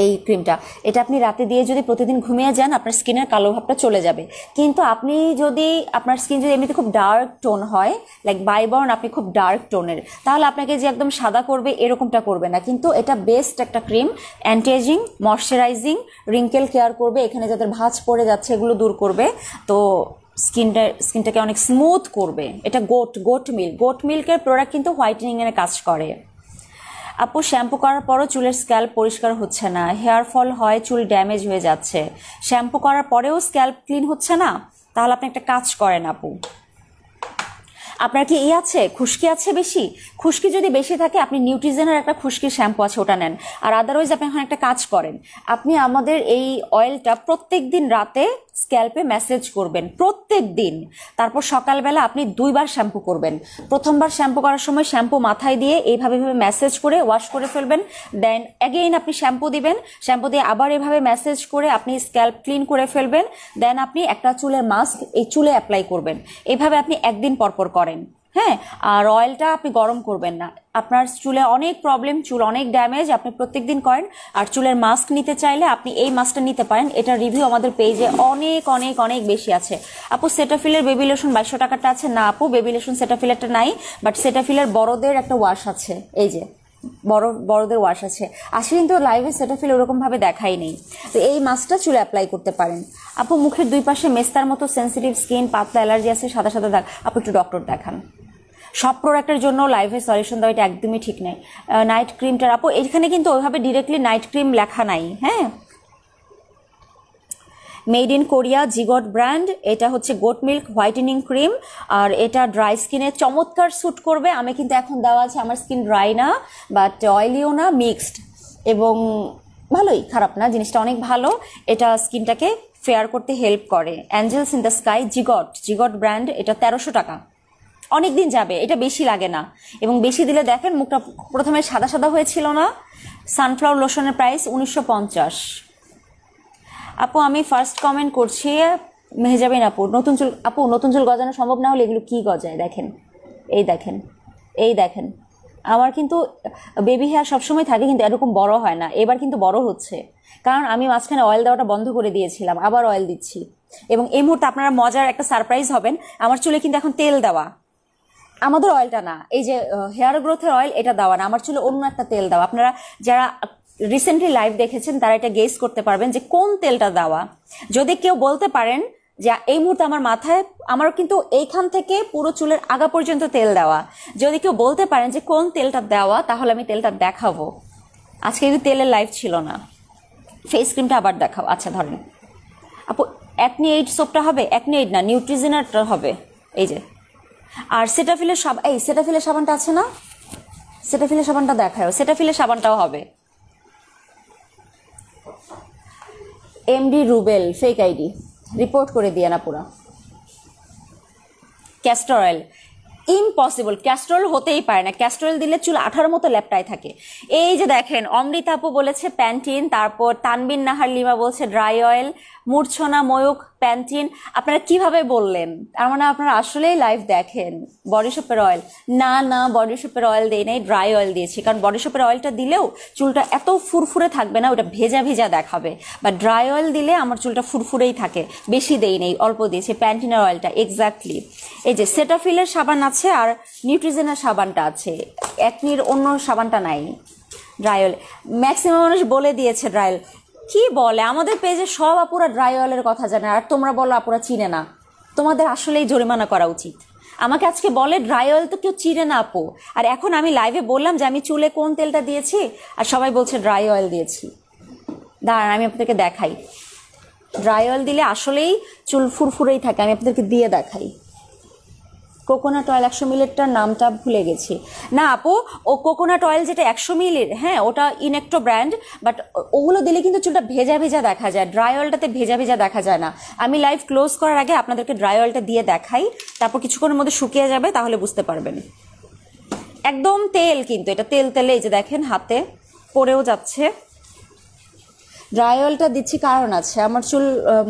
এই ক্রিমটা এটা আপনি রাতে দিয়ে যদি প্রতিদিন ঘুমিয়ে যান আপনার স্কিনের কালো ভাবটা চলে যাবে কিন্তু আপনি যদি আপনার স্কিন যদি এমনিতে খুব ডার্ক টোন হয় লাইক বাইবর্ন আপনি খুব ডার্ক টোনের তাহলে আপনাকে যে একদম সাদা করবে এরকমটা করবে না কিন্তু এটা বেস্ট একটা cream antiageing moisturising wrinkle care করবে এখানে যাদের ভাঁজ পড়ে যাচ্ছে এগুলো দূর করবে তো স্কিনটা স্কিনটাকে অনেক স্মুথ করবে এটা গোট গোট মিল গোট মিল্কের প্রোডাক্ট কিন্তু হোয়াইটেনিংয়ের কাজ করে আপু শ্যাম্পু করার পরও চুলের স্ক্যাল্প পরিষ্কার হচ্ছে না হেয়ার ফল হয় চুল ড্যামেজ হয়ে যাচ্ছে শ্যাম্পু করার পরেও স্ক্যাল্প ক্লিন হচ্ছে না তাহলে আপনি একটা কাজ করেন আপু আপনার কি এই আছে খুশকি আছে বেশি খুশকি যদি বেশি থাকে আপনি নিউট্রিজেনের একটা খুশকি শ্যাম্পু আছে ওটা নেন আর আদারওয়াইজ আপনি এখন একটা কাজ করেন আপনি আমাদের এই অয়েলটা প্রত্যেক দিন রাতে স্ক্যাল্পে ম্যাসেজ করবেন প্রত্যেক দিন তারপর সকালবেলা আপনি দুইবার শ্যাম্পু করবেন প্রথমবার শ্যাম্পু করার সময় শ্যাম্পু মাথায় দিয়ে এইভাবে এভাবে ম্যাসেজ করে ওয়াশ করে ফেলবেন দেন অ্যাগেইন আপনি শ্যাম্পু দিবেন শ্যাম্পু দিয়ে আবার এভাবে ম্যাসেজ করে আপনি স্ক্যাল্প ক্লিন করে ফেলবেন দেন আপনি একটা চুলের মাস্ক এই চুলে অ্যাপ্লাই করবেন এভাবে আপনি একদিন পরপর করেন হ্যাঁ আর অয়েলটা আপনি গরম করবেন না আপনার চুলে অনেক প্রবলেম চুল অনেক ড্যামেজ আপনি প্রত্যেক দিন করেন আর চুলের মাস্ক নিতে চাইলে আপনি এই মাস্কটা নিতে পারেন এটার রিভিউ আমাদের পেজে অনেক অনেক অনেক বেশি আছে আপু সেটাফিলের বেবি লোশন বাইশশো টাকাটা আছে না আপু বেবি লোশন সেটাফিলেরটা নাই বাট সেটাফিলের বড়দের একটা ওয়াশ আছে এই যে বড় বড়দের ওয়াশ আছে আসলে কিন্তু লাইভে সেটাফিল ওরকমভাবে দেখাই নেই তো এই মাস্কটা চুলে অ্যাপ্লাই করতে পারেন আপু মুখের দুই পাশে মেস্তার মতো সেন্সিটিভ স্কিন পাতলা অ্যালার্জি আছে সাদা সাদা দেখ আপু একটু ডক্টর দেখান সব প্রোডাক্টের জন্য লাইভে সলিউশন দেওয়া এটা একদমই ঠিক নয় নাইট ক্রিমটার আপু এখানে কিন্তু ওইভাবে ডিরেক্টলি নাইট ক্রিম লেখা নাই হ্যাঁ মেড ইন কোরিয়া জিগট ব্র্যান্ড এটা হচ্ছে গোট মিল্ক হোয়াইটেনিং ক্রিম আর এটা ড্রাই স্কিনে চমৎকার স্যুট করবে আমি কিন্তু এখন দেওয়া আছে আমার স্কিন ড্রাই না বাট অয়েলিও না মিক্সড এবং ভালোই খারাপ না জিনিসটা অনেক ভালো এটা স্কিনটাকে ফেয়ার করতে হেল্প করে অ্যাঞ্জেলস ইন দ্য স্কাই জিগট জিগট ব্র্যান্ড এটা তেরোশো টাকা অনেক দিন যাবে এটা বেশি লাগে না এবং বেশি দিলে দেখেন মুখটা প্রথমে সাদা সাদা হয়েছিল না সানফ্লাওয়ার লোশনের প্রাইস উনিশশো পঞ্চাশ আপু আমি ফার্স্ট কমেন্ট করছি মেহজাবিন আপু নতুন চুল আপু নতুন চুল গজানো সম্ভব না হলে এগুলো কী গজায় দেখেন এই দেখেন এই দেখেন আমার কিন্তু বেবি হেয়ার সবসময় থাকে কিন্তু এরকম বড় হয় না এবার কিন্তু বড় হচ্ছে কারণ আমি মাঝখানে অয়েল দেওয়াটা বন্ধ করে দিয়েছিলাম আবার অয়েল দিচ্ছি এবং এই মুহূর্তে আপনারা মজার একটা সারপ্রাইজ হবেন আমার চুলে কিন্তু এখন তেল দেওয়া আমাদের অয়েলটা না এই যে হেয়ার গ্রোথের অয়েল এটা দেওয়া না আমার চুলে অন্য একটা তেল দেওয়া আপনারা যারা রিসেন্টলি লাইভ দেখেছেন তারা এটা গেস করতে পারবেন যে কোন তেলটা দেওয়া যদি কেউ বলতে পারেন যে এই মুহূর্তে আমার মাথায় আমার কিন্তু এইখান থেকে পুরো চুলের আগা পর্যন্ত তেল দেওয়া যদি কেউ বলতে পারেন যে কোন তেলটা দেওয়া তাহলে আমি তেলটা দেখাবো আজকে কিন্তু তেলের লাইভ ছিল না ফেস ক্রিমটা আবার দেখাও আচ্ছা ধরেন আপু একনি এইট সোপটা হবে একনি এইট না নিউট্রিজিনারটা হবে এই যে আর সেটা ফিলের সাবান এই সেটা ফিলের সাবানটা আছে না সেটা ফিলের সাবানটা দেখায় ফিলের সাবানটাও হবে MD Rubel fake ID report করে দিয়ে না পুরা ক্যাস্টর অয়েল ইম্পসিবল ক্যাস্ট্রল হতেই পারে না ক্যাস্ট্রল দিলে চুল আঠার মতো ল্যাপটায় থাকে এই যে দেখেন অমৃতাপু বলেছে প্যান্টিন তারপর তানবিন নাহার লিমা বলছে dry oil Murchhana Mayukh Pantene আপনারা কিভাবে বললেন তার মানে আপনারা আসলেই লাইভ দেখেন বডি শপের অয়েল না না বডি শপের অয়েল দেয় নাই ড্রাই অয়েল দিয়েছি কারণ বডি শপের অয়েলটা দিলেও চুলটা এত ফুরফুরে থাকবে না ওটা ভেজা ভেজা দেখাবে বা ড্রাই অয়েল দিলে আমার চুলটা ফুরফুরেই থাকে বেশি দেই নেই অল্প দিয়েছি প্যান্টিনের অয়েলটা এক্স্যাক্টলি এই যে সেটাফিলের সাবান আছে আর নিউট্রিজেনের সাবানটা আছে একনির অন্য সাবানটা নাই অয়েল ম্যাক্সিমাম মানুষ বলে দিয়েছে অয়েল কি বলে আমাদের পেজে সব আপুরা ড্রাই অয়েলের কথা জানে আর তোমরা বলো আপুরা চিনে না তোমাদের আসলেই জরিমানা করা উচিত আমাকে আজকে বলে ড্রাই অয়েল তো কেউ চিনে না আপু আর এখন আমি লাইভে বললাম যে আমি চুলে কোন তেলটা দিয়েছি আর সবাই বলছে ড্রাই অয়েল দিয়েছি দাঁড়ান আমি আপনাদেরকে দেখাই ড্রাই অয়েল দিলে আসলেই চুল ফুরফুরেই থাকে আমি আপনাদেরকে দিয়ে দেখাই কোকোনাট অয়েল একশো মিলেরটার নামটা ভুলে গেছি না আপু ও কোকোনাট অয়েল যেটা একশো মিলের হ্যাঁ ওটা ইনেকটো ব্র্যান্ড বাট ওগুলো দিলে কিন্তু চুলটা ভেজা ভেজা দেখা যায় ড্রাই অয়েলটাতে ভেজা ভেজা দেখা যায় না আমি লাইভ ক্লোজ করার আগে আপনাদেরকে ড্রাই অয়েলটা দিয়ে দেখাই তারপর কিছুক্ষণের মধ্যে শুকিয়ে যাবে তাহলে বুঝতে পারবেন একদম তেল কিন্তু এটা তেল তেলে এই যে দেখেন হাতে পরেও যাচ্ছে ড্রাই অয়েলটা দিচ্ছি কারণ আছে আমার চুল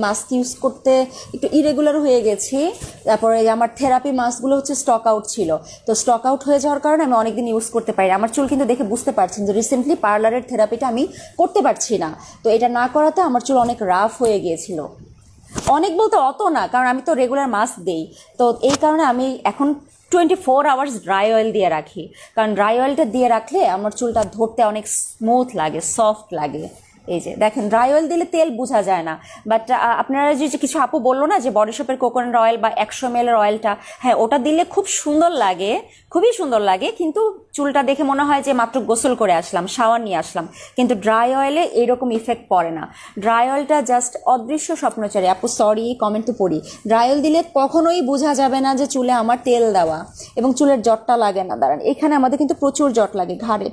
মাস্ক ইউজ করতে একটু ইরেগুলার হয়ে গেছি তারপরে আমার থেরাপি মাস্কগুলো হচ্ছে স্টক আউট ছিল তো স্টক আউট হয়ে যাওয়ার কারণে আমি অনেকদিন ইউজ করতে পারি আমার চুল কিন্তু দেখে বুঝতে পারছেন যে রিসেন্টলি পার্লারের থেরাপিটা আমি করতে পারছি না তো এটা না করাতে আমার চুল অনেক রাফ হয়ে গিয়েছিল অনেক বলতে অত না কারণ আমি তো রেগুলার মাস্ক দেই তো এই কারণে আমি এখন twenty four hours dry oil দিয়ে রাখি কারণ ড্রাই অয়েলটা দিয়ে রাখলে আমার চুলটা ধরতে অনেক স্মুথ লাগে সফট লাগে এই যে দেখেন ড্রাই অয়েল দিলে তেল বোঝা যায় না বাট আপনারা যে কিছু আপু বললো না যে বডি শপের কোকোনাট অয়েল বা একশো এম অয়েলটা হ্যাঁ ওটা দিলে খুব সুন্দর লাগে খুবই সুন্দর লাগে কিন্তু চুলটা দেখে মনে হয় যে মাত্র গোসল করে আসলাম শাওয়ার নিয়ে আসলাম কিন্তু ড্রাই অয়েলে এইরকম ইফেক্ট পড়ে না ড্রাই অয়েলটা জাস্ট অদৃশ্য স্বপ্নচারী আপু সরি কমেন্ট তো পড়ি ড্রাই অয়েল দিলে কখনোই বোঝা যাবে না যে চুলে আমার তেল দেওয়া এবং চুলের জটটা লাগে না দাঁড়ান এখানে আমাদের কিন্তু প্রচুর জট লাগে ঘাড়ে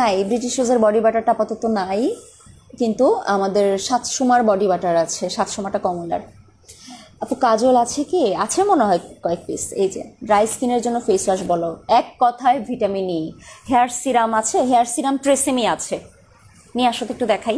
নাই ব্রিটিশ রোজের বডি বাটারটা আপাতত নাই কিন্তু আমাদের সাতসুমার বডি বাটার আছে সাতসুমাটা কমলার আপু কাজল আছে কি আছে মনে হয় কয়েক পিস এই যে ড্রাই স্কিনের জন্য ফেস ওয়াশ বলো এক কথায় ভিটামিন ই হেয়ার সিরাম আছে হেয়ার সিরাম ট্রেসেমি আছে নিয়ে আসতে একটু দেখাই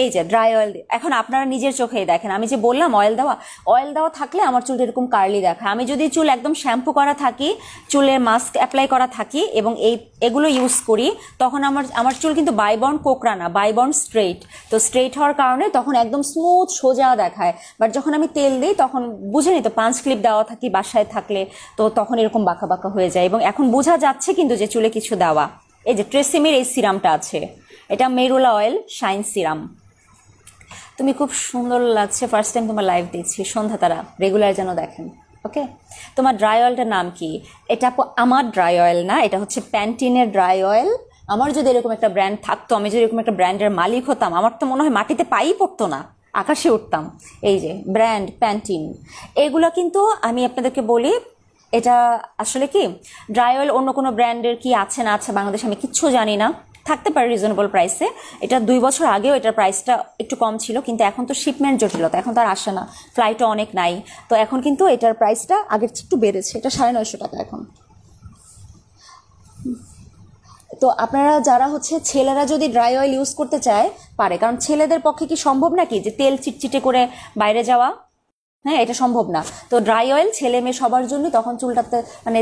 এই যে ড্রাই অয়েল দিয়ে এখন আপনারা নিজের চোখেই দেখেন আমি যে বললাম অয়েল দেওয়া অয়েল দেওয়া থাকলে আমার চুল এরকম কার্লি দেখায় আমি যদি চুল একদম শ্যাম্পু করা থাকি চুলের মাস্ক অ্যাপ্লাই করা থাকি এবং এই এগুলো ইউজ করি তখন আমার আমার চুল কিন্তু বাইবর্ন কোকরা না বাইবর্ন স্ট্রেট তো স্ট্রেট হওয়ার কারণে তখন একদম স্মুথ সোজা দেখায় বাট যখন আমি তেল দিই তখন বুঝে তো পাঁচ ক্লিপ দেওয়া থাকি বাসায় থাকলে তো তখন এরকম বাঁকা বাঁকা হয়ে যায় এবং এখন বোঝা যাচ্ছে কিন্তু যে চুলে কিছু দেওয়া এই যে ট্রেসিমের এই সিরামটা আছে এটা মেরুলা অয়েল শাইন সিরাম তুমি খুব সুন্দর লাগছে ফার্স্ট টাইম তোমার লাইভ দিচ্ছি সন্ধ্যা তারা রেগুলার যেন দেখেন ওকে তোমার ড্রাই অয়েলটার নাম কি এটা আমার ড্রাই অয়েল না এটা হচ্ছে প্যান্টিনের ড্রাই অয়েল আমার যদি এরকম একটা ব্র্যান্ড থাকতো আমি যদি এরকম একটা ব্র্যান্ডের মালিক হতাম আমার তো মনে হয় মাটিতে পাই পড়তো না আকাশে উঠতাম এই যে ব্র্যান্ড প্যান্টিন এগুলো কিন্তু আমি আপনাদেরকে বলি এটা আসলে কি ড্রাই অয়েল অন্য কোনো ব্র্যান্ডের কি আছে না আছে বাংলাদেশে আমি কিচ্ছু জানি না থাকতে পারে রিজনেবল প্রাইসে এটা দুই বছর আগেও এটার প্রাইসটা একটু কম ছিল কিন্তু এখন তো শিপমেন্ট জটিলতা এখন তো আর আসে না ফ্লাইটও অনেক নাই তো এখন কিন্তু এটার প্রাইসটা আগের একটু বেড়েছে এটা সাড়ে নয়শো টাকা এখন তো আপনারা যারা হচ্ছে ছেলেরা যদি ড্রাই অয়েল ইউজ করতে চায় পারে কারণ ছেলেদের পক্ষে কি সম্ভব নাকি যে তেল চিটচিটে করে বাইরে যাওয়া হ্যাঁ এটা সম্ভব না তো ড্রাই অয়েল ছেলে মেয়ে সবার জন্য তখন চুলটাতে মানে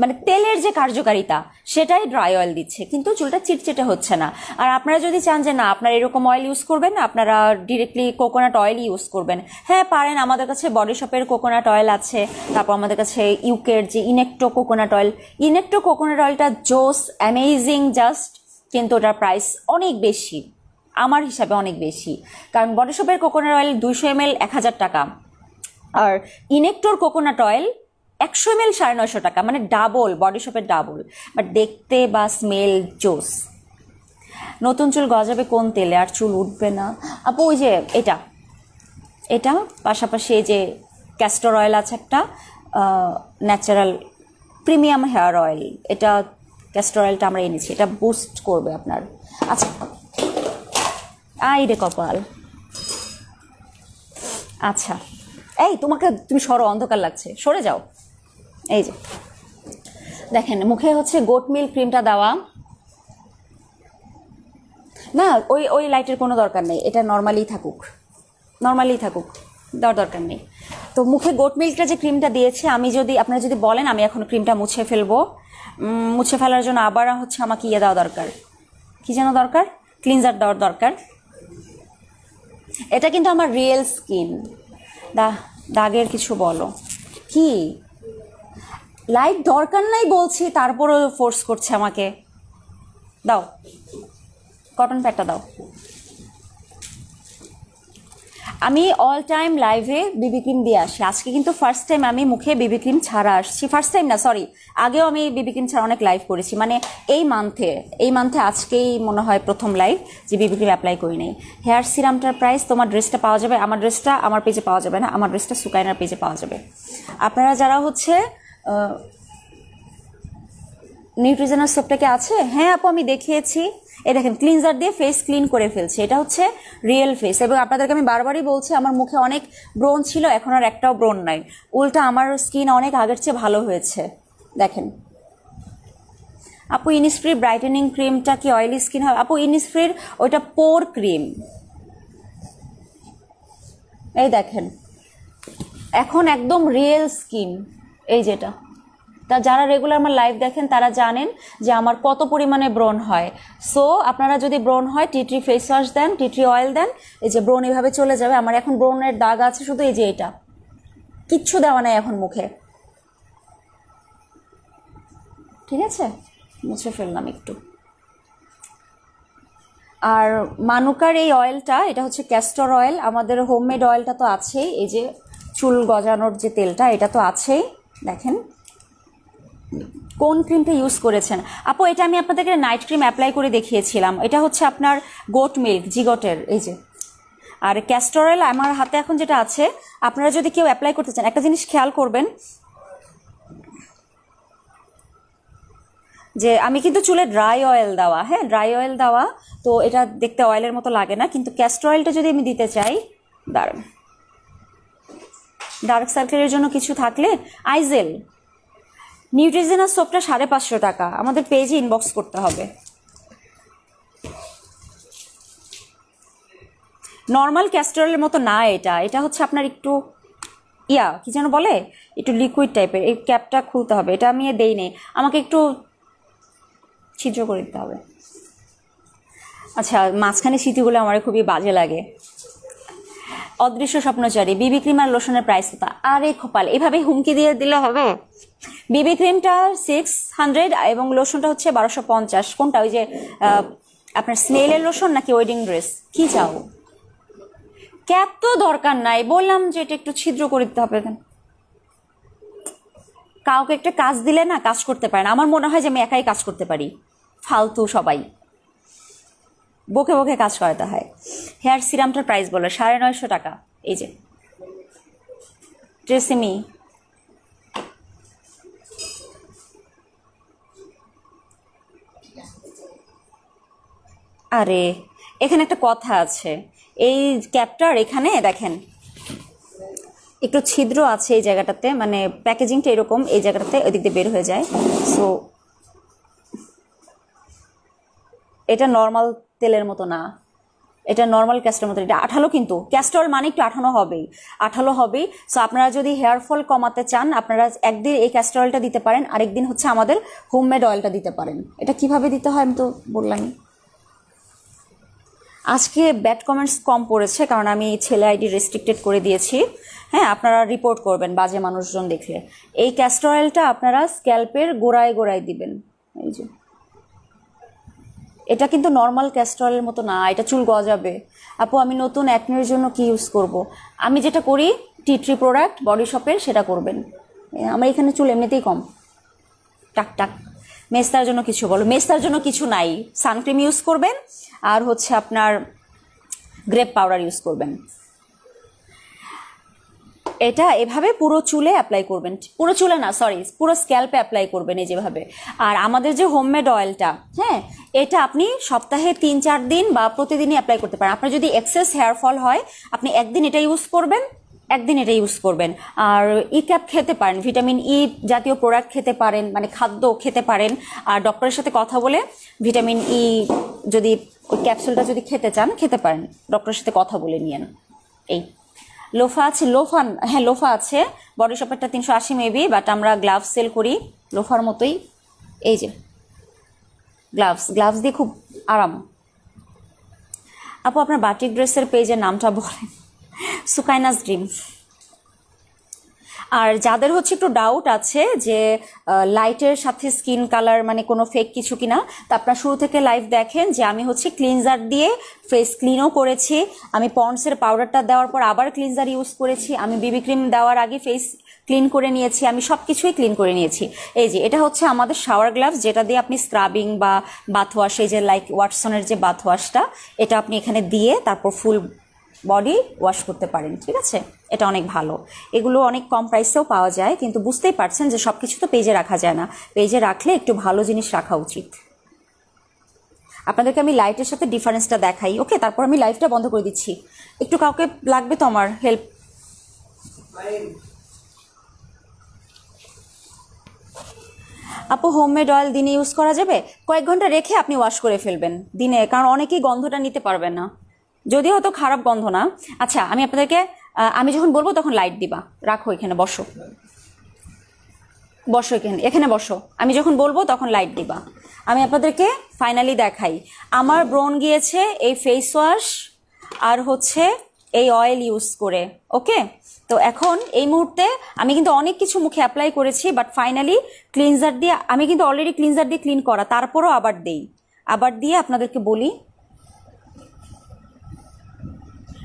মানে তেলের যে কার্যকারিতা সেটাই ড্রাই অয়েল দিচ্ছে কিন্তু চুলটা চিটচিটে হচ্ছে না আর আপনারা যদি চান যে না আপনারা এরকম অয়েল ইউজ করবেন আপনারা ডিরেক্টলি কোকোনাট অয়েল ইউজ করবেন হ্যাঁ পারেন আমাদের কাছে বডি শপের কোকোনাট অয়েল আছে তারপর আমাদের কাছে ইউকের যে Inecto coconut oil Inecto coconut অয়েলটা জোস অ্যামেজিং জাস্ট কিন্তু ওটার প্রাইস অনেক বেশি আমার হিসাবে অনেক বেশি কারণ বডি শপের কোকোনাট অয়েল দুইশো এম এল এক হাজার টাকা আর ইনেক্টর কোকোনাট অয়েল একশো এম এল সাড়ে নশো টাকা মানে ডাবল বডি শপের ডাবল বাট দেখতে বা স্মেল জোস নতুন চুল গজাবে কোন তেলে আর চুল উঠবে না আপু ওই যে এটা এটা পাশাপাশি যে ক্যাস্টর অয়েল আছে একটা ন্যাচারাল প্রিমিয়াম হেয়ার অয়েল এটা ক্যাস্টর অয়েলটা আমরা এনেছি এটা বুস্ট করবে আপনার আচ্ছা আই রে কপাল আচ্ছা এই তোমাকে তুমি সরো অন্ধকার লাগছে সরে যাও এই যে দেখেন মুখে হচ্ছে গোট মিল ক্রিমটা দেওয়া না ওই ওই লাইটের কোনো দরকার নেই এটা নর্মালি থাকুক নর্মালি থাকুক দেওয়ার দরকার নেই তো মুখে গোট মিল্কটা যে ক্রিমটা দিয়েছে আমি যদি আপনারা যদি বলেন আমি এখন ক্রিমটা মুছে ফেলবো মুছে ফেলার জন্য আবার হচ্ছে আমাকে ইয়ে দেওয়া দরকার কী যেন দরকার ক্লিনজার দেওয়ার দরকার এটা কিন্তু আমার রিয়েল স্কিন দাগের কিছু বলো কি লাইট দরকার নাই বলছি তারপরও ফোর্স করছে আমাকে দাও কটন প্যাডটা দাও আমি অল টাইম লাইভে বিবি ক্রিম দিয়ে আসি আজকে কিন্তু ফার্স্ট টাইম আমি মুখে বিবি ক্রিম ছাড়া আসছি ফার্স্ট টাইম না সরি আগেও আমি বিবি ক্রিম ছাড়া অনেক লাইভ করেছি মানে এই মান্থে এই মান্থে আজকেই মনে হয় প্রথম লাইভ যে বিবি ক্রিম অ্যাপ্লাই করি নেই হেয়ার সিরামটার প্রাইস তোমার ড্রেসটা পাওয়া যাবে আমার ড্রেসটা আমার পেজে পাওয়া যাবে না আমার ড্রেসটা সুকাইনার পেজে পাওয়া যাবে আপনারা যারা হচ্ছে নিউট্রিজেনার সোপটা কি আছে হ্যাঁ আপু আমি দেখিয়েছি এই দেখেন ক্লিনজার দিয়ে ফেস ক্লিন করে ফেলছে এটা হচ্ছে রিয়েল ফেস এবং আপনাদেরকে আমি বারবারই বলছি আমার মুখে অনেক ব্রণ ছিল এখন আর একটাও ব্রণ নাই উল্টা আমার স্কিন অনেক আগের চেয়ে ভালো হয়েছে দেখেন আপু ইনিসফ্রি ব্রাইটেনিং ক্রিমটা কি অয়েলি স্কিন হবে আপু ইনিসফ্রির ওইটা পোর ক্রিম এই দেখেন এখন একদম রিয়েল স্কিন এই যেটা তা যারা রেগুলার আমার লাইভ দেখেন তারা জানেন যে আমার কত পরিমাণে ব্রণ হয় সো আপনারা যদি ব্রণ হয় টিট্রি ফেস ওয়াশ দেন টিট্রি অয়েল দেন এই যে ব্রণ এভাবে চলে যাবে আমার এখন ব্রণের দাগ আছে শুধু এই যে এটা কিচ্ছু দেওয়া নাই এখন মুখে ঠিক আছে মুছে ফেললাম একটু আর মানুকার এই অয়েলটা এটা হচ্ছে ক্যাস্টর অয়েল আমাদের হোমমেড অয়েলটা তো আছেই এই যে চুল গজানোর যে তেলটা এটা তো আছেই দেখেন কোন ক্রিমটা ইউজ করেছেন আপু এটা আমি আপনাদেরকে নাইট ক্রিম অ্যাপ্লাই করে দেখিয়েছিলাম এটা হচ্ছে আপনার গোট মিল্ক জিগটের এই যে আর ক্যাস্টর অয়েল আমার হাতে এখন যেটা আছে আপনারা যদি কেউ অ্যাপ্লাই করতে চান একটা জিনিস খেয়াল করবেন যে আমি কিন্তু চুলে ড্রাই অয়েল দেওয়া হ্যাঁ ড্রাই অয়েল দেওয়া তো এটা দেখতে অয়েলের মতো লাগে না কিন্তু ক্যাস্টর অয়েলটা যদি আমি দিতে চাই দাঁড়ান ডার্ক সার্কেলের জন্য কিছু থাকলে আইজেল নিউট্রিজেনার সোপটা সাড়ে পাঁচশো টাকা আমাদের পেজে ইনবক্স করতে হবে নর্মাল ক্যাস্টরলের মতো না এটা এটা হচ্ছে আপনার একটু ইয়া কি যেন বলে একটু লিকুইড টাইপের এই ক্যাপটা খুলতে হবে এটা আমি দেই নেই আমাকে একটু ছিদ্র করে দিতে হবে আচ্ছা মাঝখানে স্মৃতিগুলো আমার খুবই বাজে লাগে অদৃশ্য স্বপ্নচারী বিবি ক্রিম আর লোশনের প্রাইস কত আরে খোপাল এভাবে হুমকি দিয়ে দিলে হবে বিবি ক্রিমটা সিক্স হান্ড্রেড এবং লোশনটা হচ্ছে বারোশো পঞ্চাশ কোনটা ওই যে আপনার স্নেলের লোশন নাকি ওয়েডিং ড্রেস কি চাও ক্যাপ তো দরকার নাই বললাম যে এটা একটু ছিদ্র করে দিতে হবে কাউকে একটা কাজ দিলে না কাজ করতে পারে না আমার মনে হয় যে আমি একাই কাজ করতে পারি ফালতু সবাই বকে বকে কাজ করাতে হয় হেয়ার সিরামটার প্রাইস বলো সাড়ে নয়শো টাকা এই যে ট্রেসিমি আরে এখানে একটা কথা আছে এই ক্যাপটার এখানে দেখেন একটু ছিদ্র আছে এই জায়গাটাতে মানে প্যাকেজিংটা এরকম এই জায়গাটাতে ওই দিক দিয়ে বের হয়ে যায় সো এটা নর্মাল তেলের মতো না এটা নর্মাল ক্যাস্টের মতো এটা আঠালো কিন্তু ক্যাস্টর মানে একটু আঠানো হবেই আঠালো হবেই সো আপনারা যদি হেয়ার ফল কমাতে চান আপনারা একদিন এই ক্যাস্টর অয়েলটা দিতে পারেন আরেকদিন হচ্ছে আমাদের হোমমেড অয়েলটা দিতে পারেন এটা কিভাবে দিতে হয় আমি তো বললামই আজকে ব্যাড কমেন্টস কম পড়েছে কারণ আমি ছেলে আইডি রেস্ট্রিক্টেড করে দিয়েছি হ্যাঁ আপনারা রিপোর্ট করবেন বাজে মানুষজন দেখলে এই ক্যাস্টর অয়েলটা আপনারা স্ক্যাল্পের গোড়ায় গোড়ায় দিবেন এই যে এটা কিন্তু নর্মাল ক্যাস্ট্রলের মতো না এটা চুল গজাবে আপু আমি নতুন অ্যাকনের জন্য কি ইউজ করব। আমি যেটা করি টি ট্রি প্রোডাক্ট বডি শপের সেটা করবেন আমার এখানে চুল এমনিতেই কম টাক টাক মেস্তার জন্য কিছু বলো মেস্তার জন্য কিছু নাই সানক্রিম ইউজ করবেন আর হচ্ছে আপনার গ্রেপ পাউডার ইউজ করবেন এটা এভাবে পুরো চুলে অ্যাপ্লাই করবেন পুরো চুলে না সরি পুরো স্ক্যাল্পে অ্যাপ্লাই করবেন এই যেভাবে আর আমাদের যে হোমমেড অয়েলটা হ্যাঁ এটা আপনি সপ্তাহে তিন চার দিন বা প্রতিদিনই অ্যাপ্লাই করতে পারেন আপনার যদি এক্সেস হেয়ার ফল হয় আপনি একদিন এটা ইউজ করবেন একদিন এটা ইউজ করবেন আর ই ক্যাপ খেতে পারেন ভিটামিন ই e জাতীয় প্রোডাক্ট খেতে পারেন মানে খাদ্য খেতে পারেন আর ডক্টরের সাথে কথা বলে ভিটামিন ই e যদি ওই ক্যাপসুলটা যদি খেতে চান খেতে পারেন ডক্টরের সাথে কথা বলে নিয়েন এই লোফা আছে লোফান হ্যাঁ লোফা আছে বডি শপেরটা তিনশো আশি মেবি বাট আমরা গ্লাভস সেল করি লোফার মতোই এই যে গ্লাভস গ্লাভস দিয়ে খুব আরাম আপু আপনার বাটিক ড্রেসের পেজের নামটা বলেন সুকাইনাস ড্রিম আর যাদের হচ্ছে একটু ডাউট আছে যে লাইটের সাথে স্কিন কালার মানে কোনো ফেক কিছু কিনা তা আপনার শুরু থেকে লাইভ দেখেন যে আমি হচ্ছে ক্লিনজার দিয়ে ফেস ক্লিনও করেছি আমি পন্ডসের পাউডারটা দেওয়ার পর আবার ক্লিনজার ইউজ করেছি আমি বিবি ক্রিম দেওয়ার আগে ফেস ক্লিন করে নিয়েছি আমি সব কিছুই ক্লিন করে নিয়েছি এই যে এটা হচ্ছে আমাদের শাওয়ার গ্লাভস যেটা দিয়ে আপনি স্ক্রাবিং বা বাথওয়াশ এই যে লাইক ওয়াটসনের যে বাথওয়াশটা এটা আপনি এখানে দিয়ে তারপর ফুল বডি ওয়াশ করতে পারেন ঠিক আছে এটা অনেক ভালো এগুলো অনেক কম প্রাইসেও পাওয়া যায় কিন্তু বুঝতেই পারছেন যে সব কিছু তো পেজে রাখা যায় না পেজে রাখলে একটু ভালো জিনিস রাখা উচিত আপনাদেরকে আমি লাইটের সাথে ডিফারেন্সটা দেখাই ওকে তারপর আমি লাইফটা বন্ধ করে দিচ্ছি একটু কাউকে লাগবে তো আমার হেল্প আপু হোমমেড অয়েল দিনে ইউজ করা যাবে কয়েক ঘন্টা রেখে আপনি ওয়াশ করে ফেলবেন দিনে কারণ অনেকেই গন্ধটা নিতে পারবেন না যদিও হয়তো খারাপ গন্ধ না আচ্ছা আমি আপনাদেরকে আমি যখন বলবো তখন লাইট দিবা রাখো এখানে বসো বসো এখানে এখানে বসো আমি যখন বলবো তখন লাইট দিবা আমি আপনাদেরকে ফাইনালি দেখাই আমার ব্রণ গিয়েছে এই ফেস ওয়াশ আর হচ্ছে এই অয়েল ইউজ করে ওকে তো এখন এই মুহূর্তে আমি কিন্তু অনেক কিছু মুখে অ্যাপ্লাই করেছি বাট ফাইনালি ক্লিনজার দিয়ে আমি কিন্তু অলরেডি ক্লিনজার দিয়ে ক্লিন করা তারপরও আবার দেই আবার দিয়ে আপনাদেরকে বলি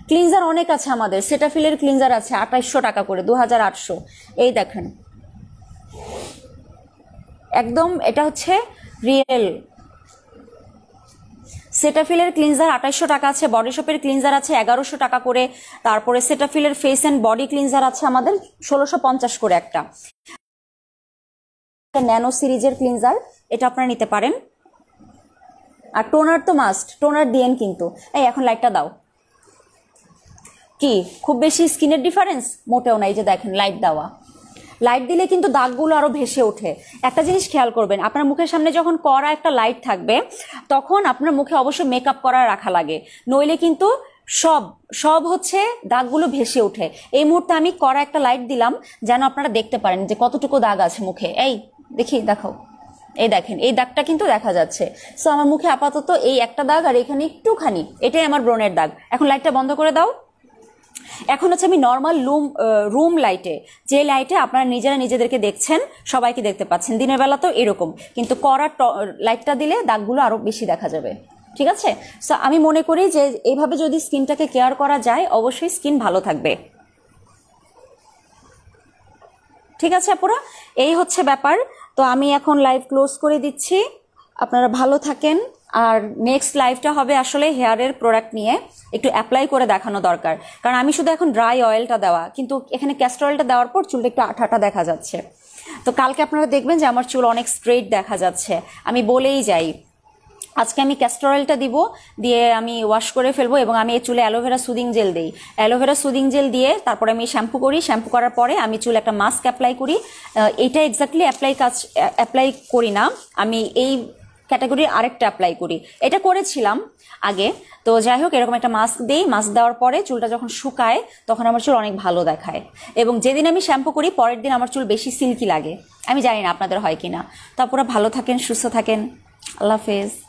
ক্লিনজার অনেক আছে আমাদের সেটাফিলের ক্লিনজার আছে আঠাইশশো টাকা করে দু হাজার আটশো এই দেখেন একদম এটা হচ্ছে রিয়েল সেটাফিলের ক্লিনজার আঠাইশশো টাকা আছে বডি শপের ক্লিনজার আছে এগারোশো টাকা করে তারপরে সেটাফিলের ফেস অ্যান্ড বডি ক্লিনজার আছে আমাদের ষোলোশো পঞ্চাশ করে একটা ন্যানো সিরিজের ক্লিনজার এটা আপনারা নিতে পারেন আর টোনার তো মাস্ট টোনার দিয়েন কিন্তু এই এখন লাইটটা দাও কি খুব বেশি স্কিনের ডিফারেন্স মোটেও নাই যে দেখেন লাইট দেওয়া লাইট দিলে কিন্তু দাগগুলো আরও ভেসে ওঠে একটা জিনিস খেয়াল করবেন আপনার মুখের সামনে যখন কড়া একটা লাইট থাকবে তখন আপনার মুখে অবশ্যই মেকআপ করা রাখা লাগে নইলে কিন্তু সব সব হচ্ছে দাগগুলো ভেসে ওঠে এই মুহূর্তে আমি কড়া একটা লাইট দিলাম যেন আপনারা দেখতে পারেন যে কতটুকু দাগ আছে মুখে এই দেখি দেখাও এই দেখেন এই দাগটা কিন্তু দেখা যাচ্ছে সো আমার মুখে আপাতত এই একটা দাগ আর এখানে একটুখানি এটাই আমার ব্রণের দাগ এখন লাইটটা বন্ধ করে দাও এখন হচ্ছে আমি নর্মাল লুম রুম লাইটে যে লাইটে আপনারা নিজেরা নিজেদেরকে দেখছেন সবাইকে দেখতে পাচ্ছেন দিনের বেলা তো এরকম কিন্তু কড়া লাইটটা দিলে দাগগুলো আরও বেশি দেখা যাবে ঠিক আছে সো আমি মনে করি যে এইভাবে যদি স্কিনটাকে কেয়ার করা যায় অবশ্যই স্কিন ভালো থাকবে ঠিক আছে আপুরা এই হচ্ছে ব্যাপার তো আমি এখন লাইভ ক্লোজ করে দিচ্ছি আপনারা ভালো থাকেন আর নেক্সট লাইফটা হবে আসলে হেয়ারের প্রোডাক্ট নিয়ে একটু অ্যাপ্লাই করে দেখানো দরকার কারণ আমি শুধু এখন ড্রাই অয়েলটা দেওয়া কিন্তু এখানে ক্যাস্টর অয়েলটা দেওয়ার পর চুলটা একটু আঠাটা দেখা যাচ্ছে তো কালকে আপনারা দেখবেন যে আমার চুল অনেক স্ট্রেট দেখা যাচ্ছে আমি বলেই যাই আজকে আমি ক্যাস্টর অয়েলটা দিব দিয়ে আমি ওয়াশ করে ফেলবো এবং আমি এই চুলে অ্যালোভেরা সুদিং জেল দিই অ্যালোভেরা সুদিং জেল দিয়ে তারপরে আমি শ্যাম্পু করি শ্যাম্পু করার পরে আমি চুলে একটা মাস্ক অ্যাপ্লাই করি এইটা এক্স্যাক্টলি অ্যাপ্লাই কাজ অ্যাপ্লাই করি না আমি এই ক্যাটাগরির আরেকটা অ্যাপ্লাই করি এটা করেছিলাম আগে তো যাই হোক এরকম একটা মাস্ক দিই মাস্ক দেওয়ার পরে চুলটা যখন শুকায় তখন আমার চুল অনেক ভালো দেখায় এবং যেদিন আমি শ্যাম্পু করি পরের দিন আমার চুল বেশি সিল্কি লাগে আমি জানি না আপনাদের হয় কি না তারপরে ভালো থাকেন সুস্থ থাকেন আল্লাহ হাফেজ